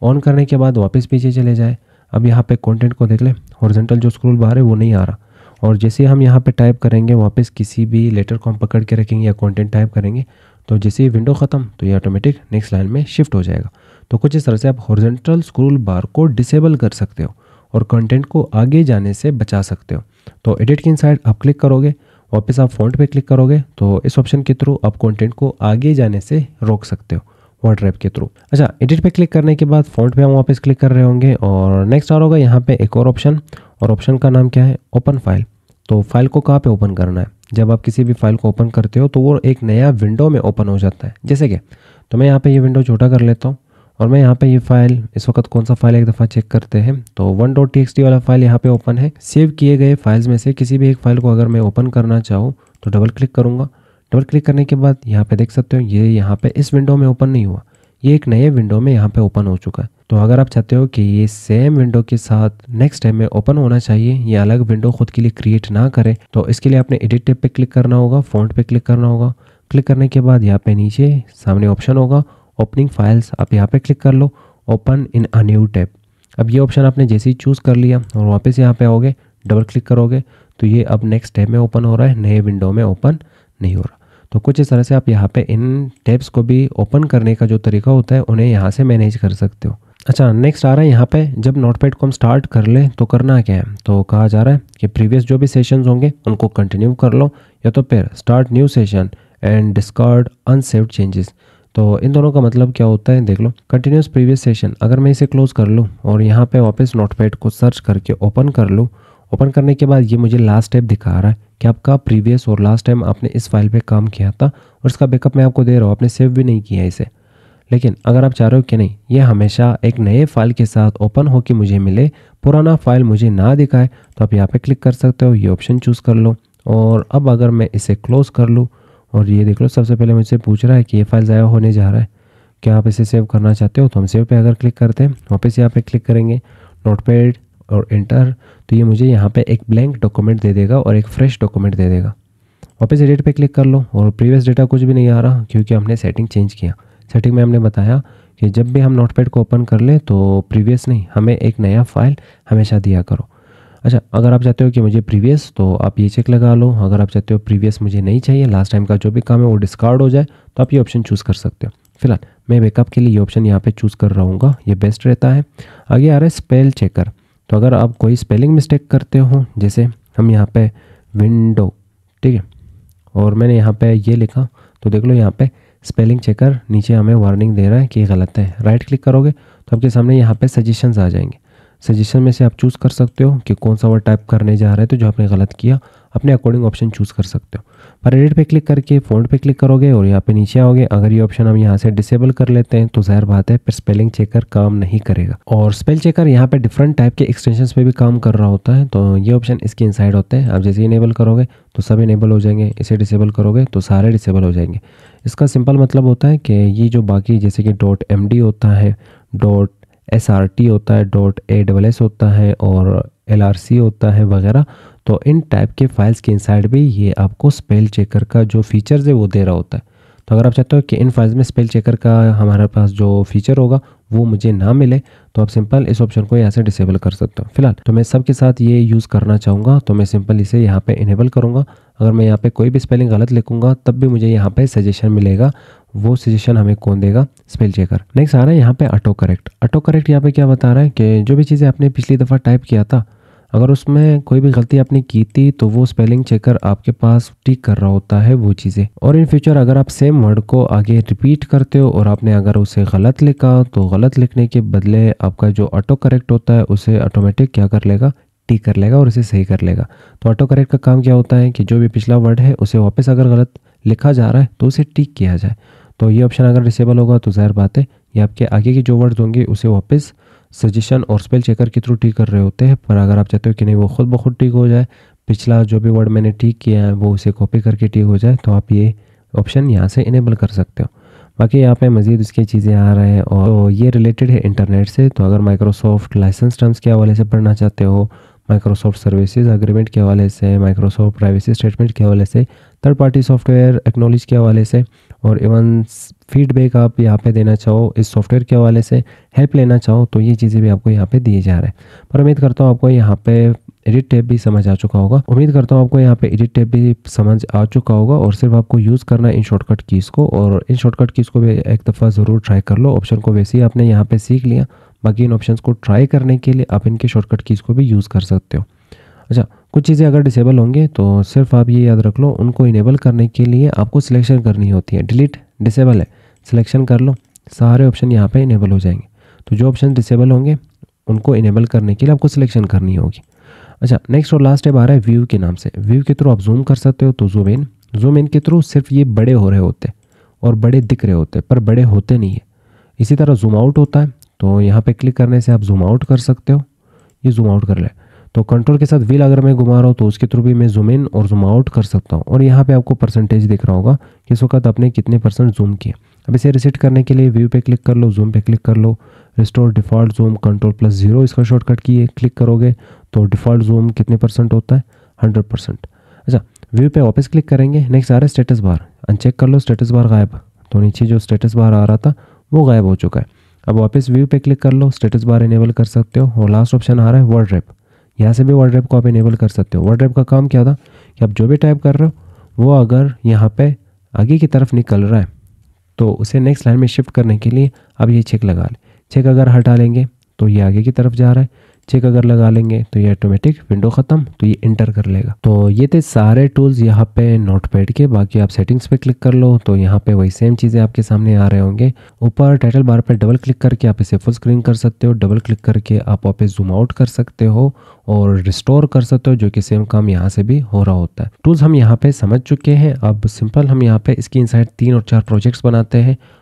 [SPEAKER 1] ऑन करने के बाद वापस पीछे चले जाए अब यहाँ पे कंटेंट को देख ले हॉर्जेंटल जो स्क्रूल बार है वो नहीं आ रहा और जैसे हम यहाँ पे टाइप करेंगे वापस किसी भी लेटर को हम पकड़ के रखेंगे या कंटेंट टाइप करेंगे तो जैसे ही विंडो ख़त्म तो ये ऑटोमेटिक नेक्स्ट लाइन में शिफ्ट हो जाएगा तो कुछ इस तरह से आप हॉर्जेंटल स्क्रूल बार को डिसेबल कर सकते हो और कंटेंट को आगे जाने से बचा सकते हो तो एडिट की इनसाइड आप क्लिक करोगे वापस आप फॉन्ट पर क्लिक करोगे तो इस ऑप्शन के थ्रू आप कॉन्टेंट को आगे जाने से रोक सकते हो वाटर के थ्रू अच्छा एडिट पे क्लिक करने के बाद फॉन्ट पे हम वापस क्लिक कर रहे होंगे और नेक्स्ट आ होगा यहाँ पे एक और ऑप्शन और ऑप्शन का नाम क्या है ओपन फाइल तो फाइल को कहाँ पे ओपन करना है जब आप किसी भी फाइल को ओपन करते हो तो वो एक नया विंडो में ओपन हो जाता है जैसे कि तो मैं यहाँ पे ये विंडो छोटा कर लेता हूँ और मैं यहाँ पे ये फाइल इस वक्त कौन सा फाइल एक दफ़ा चेक करते हैं तो वन वाला फाइल यहाँ पर ओपन है सेव किए गए फाइल्स में से किसी भी एक फाइल को अगर मैं ओपन करना चाहूँ तो डबल क्लिक करूँगा डबल क्लिक करने के बाद यहाँ पर देख सकते हो ये यहाँ पर इस विंडो में ओपन नहीं हुआ ये एक नए विंडो में यहाँ पर ओपन हो चुका है तो अगर आप चाहते हो कि ये सेम विंडो के साथ नेक्स्ट टाइम में ओपन होना चाहिए ये अलग विंडो खुद के लिए क्रिएट ना करे तो इसके लिए आपने एडिट टेप पे क्लिक करना होगा फॉन्ट पे क्लिक करना होगा क्लिक करने के बाद यहाँ पे नीचे सामने ऑप्शन होगा ओपनिंग फाइल्स आप यहाँ पे क्लिक कर लो open in a new tab अब ये ऑप्शन आपने जैसे ही चूज़ कर लिया और वापस यहाँ पे आओगे डबल क्लिक करोगे तो ये अब नेक्स्ट टैप में ओपन हो रहा है नए विंडो में ओपन नहीं हो रहा तो कुछ इस तरह से आप यहाँ पे इन टैब्स को भी ओपन करने का जो तरीका होता है उन्हें यहाँ से मैनेज कर सकते हो अच्छा नेक्स्ट आ रहा है यहाँ पे जब नोटपैड को हम स्टार्ट कर लें तो करना क्या है तो कहा जा रहा है कि प्रीवियस जो भी सेशंस होंगे उनको कंटिन्यू कर लो या तो फिर start new session and discard unsaved changes तो इन दोनों का मतलब क्या होता है देख लो कंटिन्यूस प्रीवियस सेशन अगर मैं इसे क्लोज कर लूँ और यहाँ पर वापस नोटपैड को सर्च करके ओपन कर लूँ ओपन करने के बाद ये मुझे लास्ट स्टेप दिखा रहा है कि आपका प्रीवियस और लास्ट टाइम आपने इस फाइल पर काम किया था और इसका बैकअप मैं आपको दे रहा हूँ आपने सेव भी नहीं किया इसे लेकिन अगर आप चाह रहे हो कि नहीं ये हमेशा एक नए फाइल के साथ ओपन हो के मुझे मिले पुराना फाइल मुझे ना दिखाए तो आप यहाँ पे क्लिक कर सकते हो ये ऑप्शन चूज़ कर लो और अब अगर मैं इसे क्लोज़ कर लूँ और ये देख लो सबसे पहले मुझसे पूछ रहा है कि ये फाइल ज़ाया होने जा रहा है क्या आप इसे सेव करना चाहते हो तो हम सेव पर अगर क्लिक करते हैं वापस यहाँ पर क्लिक करेंगे नोट और इंटर तो ये मुझे यहाँ पर एक ब्लैंक डॉक्यूमेंट दे देगा और एक फ्रेश डॉक्यूमेंट दे देगा वापस एडिट पर क्लिक कर लो और प्रीवियस डेटा कुछ भी नहीं आ रहा क्योंकि हमने सेटिंग चेंज किया सेटिंग में हमने बताया कि जब भी हम नोटपैड को ओपन कर लें तो प्रीवियस नहीं हमें एक नया फाइल हमेशा दिया करो अच्छा अगर आप चाहते हो कि मुझे प्रीवियस तो आप ये चेक लगा लो अगर आप चाहते हो प्रीवियस मुझे नहीं चाहिए लास्ट टाइम का जो भी काम है वो डिस्कार्ड हो जाए तो आप ये ऑप्शन चूज़ कर सकते हो फिलहाल मैं बैकअप के लिए ये ऑप्शन यहाँ पे चूज़ कर रहूँगा ये बेस्ट रहता है आगे आ रहा है स्पेल चेकर तो अगर आप कोई स्पेलिंग मिस्टेक करते हो जैसे हम यहाँ पर विंडो ठीक है और मैंने यहाँ पर ये लिखा तो देख लो यहाँ पर स्पेलिंग चेकर नीचे हमें वार्निंग दे रहा है कि ये गलत है राइट क्लिक करोगे तो आपके सामने यहाँ पे सजेशंस आ जाएंगे सजेशन में से आप चूज़ कर सकते हो कि कौन सा वर्ड टाइप करने जा रहे हैं तो जो आपने गलत किया अपने अकॉर्डिंग ऑप्शन चूज़ कर सकते हो पर एडिट पे क्लिक करके फ़ॉन्ट पे क्लिक करोगे और यहाँ पे नीचे आओगे अगर ये ऑप्शन हम यहाँ से डिसेबल कर लेते हैं तो ज़ाहिर बात है फिर स्पेलिंग चेकर काम नहीं करेगा और स्पेल चेकर यहाँ पे डिफरेंट टाइप के एक्सटेंशन पे भी काम कर रहा होता है तो ये ऑप्शन इसके इनसाइड होते हैं आप जैसे इनेबल करोगे तो सब इनेबल हो जाएंगे इसे डिसेबल करोगे तो सारे डिसेबल हो जाएंगे इसका सिंपल मतलब होता है कि ये जो बाकी जैसे कि डॉट एम होता है डॉट एस होता है डॉट ए डबल एस होता है और एल होता है वगैरह तो इन टाइप के फाइल्स के इनसाइड भी ये आपको स्पेल चेकर का जो फीचर्स है वो दे रहा होता है तो अगर आप चाहते हो कि इन फाइल्स में स्पेल चेकर का हमारे पास जो फीचर होगा वो मुझे ना मिले तो आप सिंपल इस ऑप्शन को यहाँ से डिसेबल कर सकते हो फिलहाल तो मैं सबके साथ ये यूज़ करना चाहूँगा तो मैं सिंपल इसे यहाँ पर इनेबल करूँगा अगर मैं यहाँ पे कोई भी स्पेलिंग गलत लिखूंगा तब भी मुझे यहाँ पे सजेशन मिलेगा वो सजेशन हमें कौन देगा स्पेल चेकर नेक्स्ट आ रहा है यहाँ पे ऑटो करेक्ट ऑटो करेक्ट यहाँ पे क्या बता रहा है कि जो भी चीज़ें आपने पिछली दफ़ा टाइप किया था अगर उसमें कोई भी गलती आपने की थी तो वो स्पेलिंग चेकर आपके पास ठीक कर रहा होता है वो चीज़ें और इन फ्यूचर अगर आप सेम वर्ड को आगे रिपीट करते हो और आपने अगर उसे गलत लिखा तो गलत लिखने के बदले आपका जो ऑटो करेक्ट होता है उसे ऑटोमेटिक क्या कर लेगा टीक कर लेगा और इसे सही कर लेगा तो ऑटो करेक्ट का काम क्या होता है कि जो भी पिछला वर्ड है उसे वापस अगर गलत लिखा जा रहा है तो उसे टीक किया जाए तो ये ऑप्शन अगर डिसेबल होगा तो ज़ाहिर बात है ये आपके आगे के जो वर्ड्स होंगे उसे वापस सजेशन और स्पेल चेकर के थ्रू ठीक कर रहे होते हैं पर अगर आप चाहते हो कि नहीं वो खुद ब खुद ठीक हो जाए पिछला जो भी वर्ड मैंने ठीक किया है वो उसे कॉपी करके ठीक हो जाए तो आप ये ऑप्शन यहाँ से इनेबल कर सकते हो बाकी यहाँ पे मज़ीद इसकी चीज़ें आ रहे हैं और ये रिलेटेड है इंटरनेट से तो अगर माइक्रोसॉफ्ट लाइसेंस टर्म्स के हवाले से पढ़ना चाहते हो माइक्रोसॉफ्ट सर्विसेज अग्रीमेंट के हवाले से माइक्रोसॉफ्ट प्राइवेसी स्टेटमेंट के हवाले से थर्ड पार्टी सॉफ्टवेयर एक्नोलिज के हवाले से और इवन फीडबैक आप यहाँ पे देना चाहो इस सॉफ्टवेयर के हवाले से हेल्प लेना चाहो तो ये चीज़ें भी आपको यहाँ पे दिए जा रहे हैं पर उम्मीद करता हूँ आपको यहाँ पे एडिट टेप भी समझ आ चुका होगा उम्मीद करता हूँ आपको यहाँ पे एडिट टेप भी समझ आ चुका होगा और सिर्फ आपको यूज़ करना है इन शॉर्टकट कीज़ को और इन शॉर्टकट कीज़ को भी एक दफ़ा ज़रूर ट्राई कर लो ऑप्शन को वैसे ही आपने यहाँ पर सीख लिया बाकी इन ऑप्शंस को ट्राई करने के लिए आप इनके शॉर्टकट कीज़ को भी यूज़ कर सकते हो अच्छा कुछ चीज़ें अगर डिसेबल होंगे तो सिर्फ आप ये याद रख लो उनको इनेबल करने के लिए आपको सिलेक्शन करनी होती है डिलीट डिसेबल है सिलेक्शन कर लो सारे ऑप्शन यहाँ पे इनेबल हो जाएंगे तो जो ऑप्शन डिसेबल होंगे उनको इनेबल करने के लिए आपको सिलेक्शन करनी होगी अच्छा नेक्स्ट और लास्ट एप आ रहा है व्यू के नाम से व्यू के थ्रू आप जूम कर सकते हो तो जूम इन जूम इन के थ्रू सिर्फ ये बड़े हो रहे होते हैं और बड़े दिख रहे होते हैं पर बड़े होते नहीं है इसी तरह जूम आउट होता है तो यहाँ पे क्लिक करने से आप जूम आउट कर सकते हो ये जूम आउट कर ले तो कंट्रोल के साथ व्हील अगर मैं घुमा रहा हूँ तो उसके थ्रू भी मैं जूम इन और जूम आउट कर सकता हूँ और यहाँ पे आपको परसेंटेज दिख रहा होगा कि इस वक्त आपने कितने परसेंट जूम किए अब इसे रिसेट करने के लिए व्यू पे क्लिक कर लो जूम पे क्लिक कर लो restore default zoom control plus zero इसका शॉर्टकट की है क्लिक करोगे तो डिफ़ॉल्ट जूम कितने परसेंट होता है हंड्रेड परसेंट अच्छा व्यू पे वापस क्लिक करेंगे नेक्स्ट आ रहा है स्टेटस बार अनचेक कर लो स्टेटस बार गायब तो नीचे जो स्टेटस बार आ रहा था वो गायब हो चुका है अब वापस व्यू पे क्लिक कर लो स्टेटस बार इनेबल कर सकते हो और लास्ट ऑप्शन आ रहा है वर्ड रैप यहाँ से भी वर्ड रैप को आप इनेबल कर सकते हो वर्ड रैप का काम क्या था कि आप जो भी टाइप कर रहे हो वो अगर यहाँ पे आगे की तरफ निकल रहा है तो उसे नेक्स्ट लाइन में शिफ्ट करने के लिए आप ये चेक लगा लें चेक अगर हटा लेंगे तो ये आगे की तरफ जा रहा है चेक अगर लगा लेंगे तो ये ऑटोमेटिक विंडो खत्म तो ये इंटर कर लेगा तो ये थे सारे टूल्स यहाँ पे नोटपैड के बाकी आप सेटिंग्स पे क्लिक कर लो तो यहाँ पे वही सेम चीजें आपके सामने आ रहे होंगे ऊपर टाइटल बार पे डबल क्लिक करके आप इसे फुल स्क्रीन कर सकते हो डबल क्लिक करके आप वापस जूम आउट कर सकते हो और रिस्टोर कर सकते हो जो कि सेम काम यहाँ से भी हो रहा होता है टूल्स हम यहाँ पे समझ चुके हैं अब सिंपल हम यहाँ पे इसकी इन तीन और चार प्रोजेक्ट्स बनाते हैं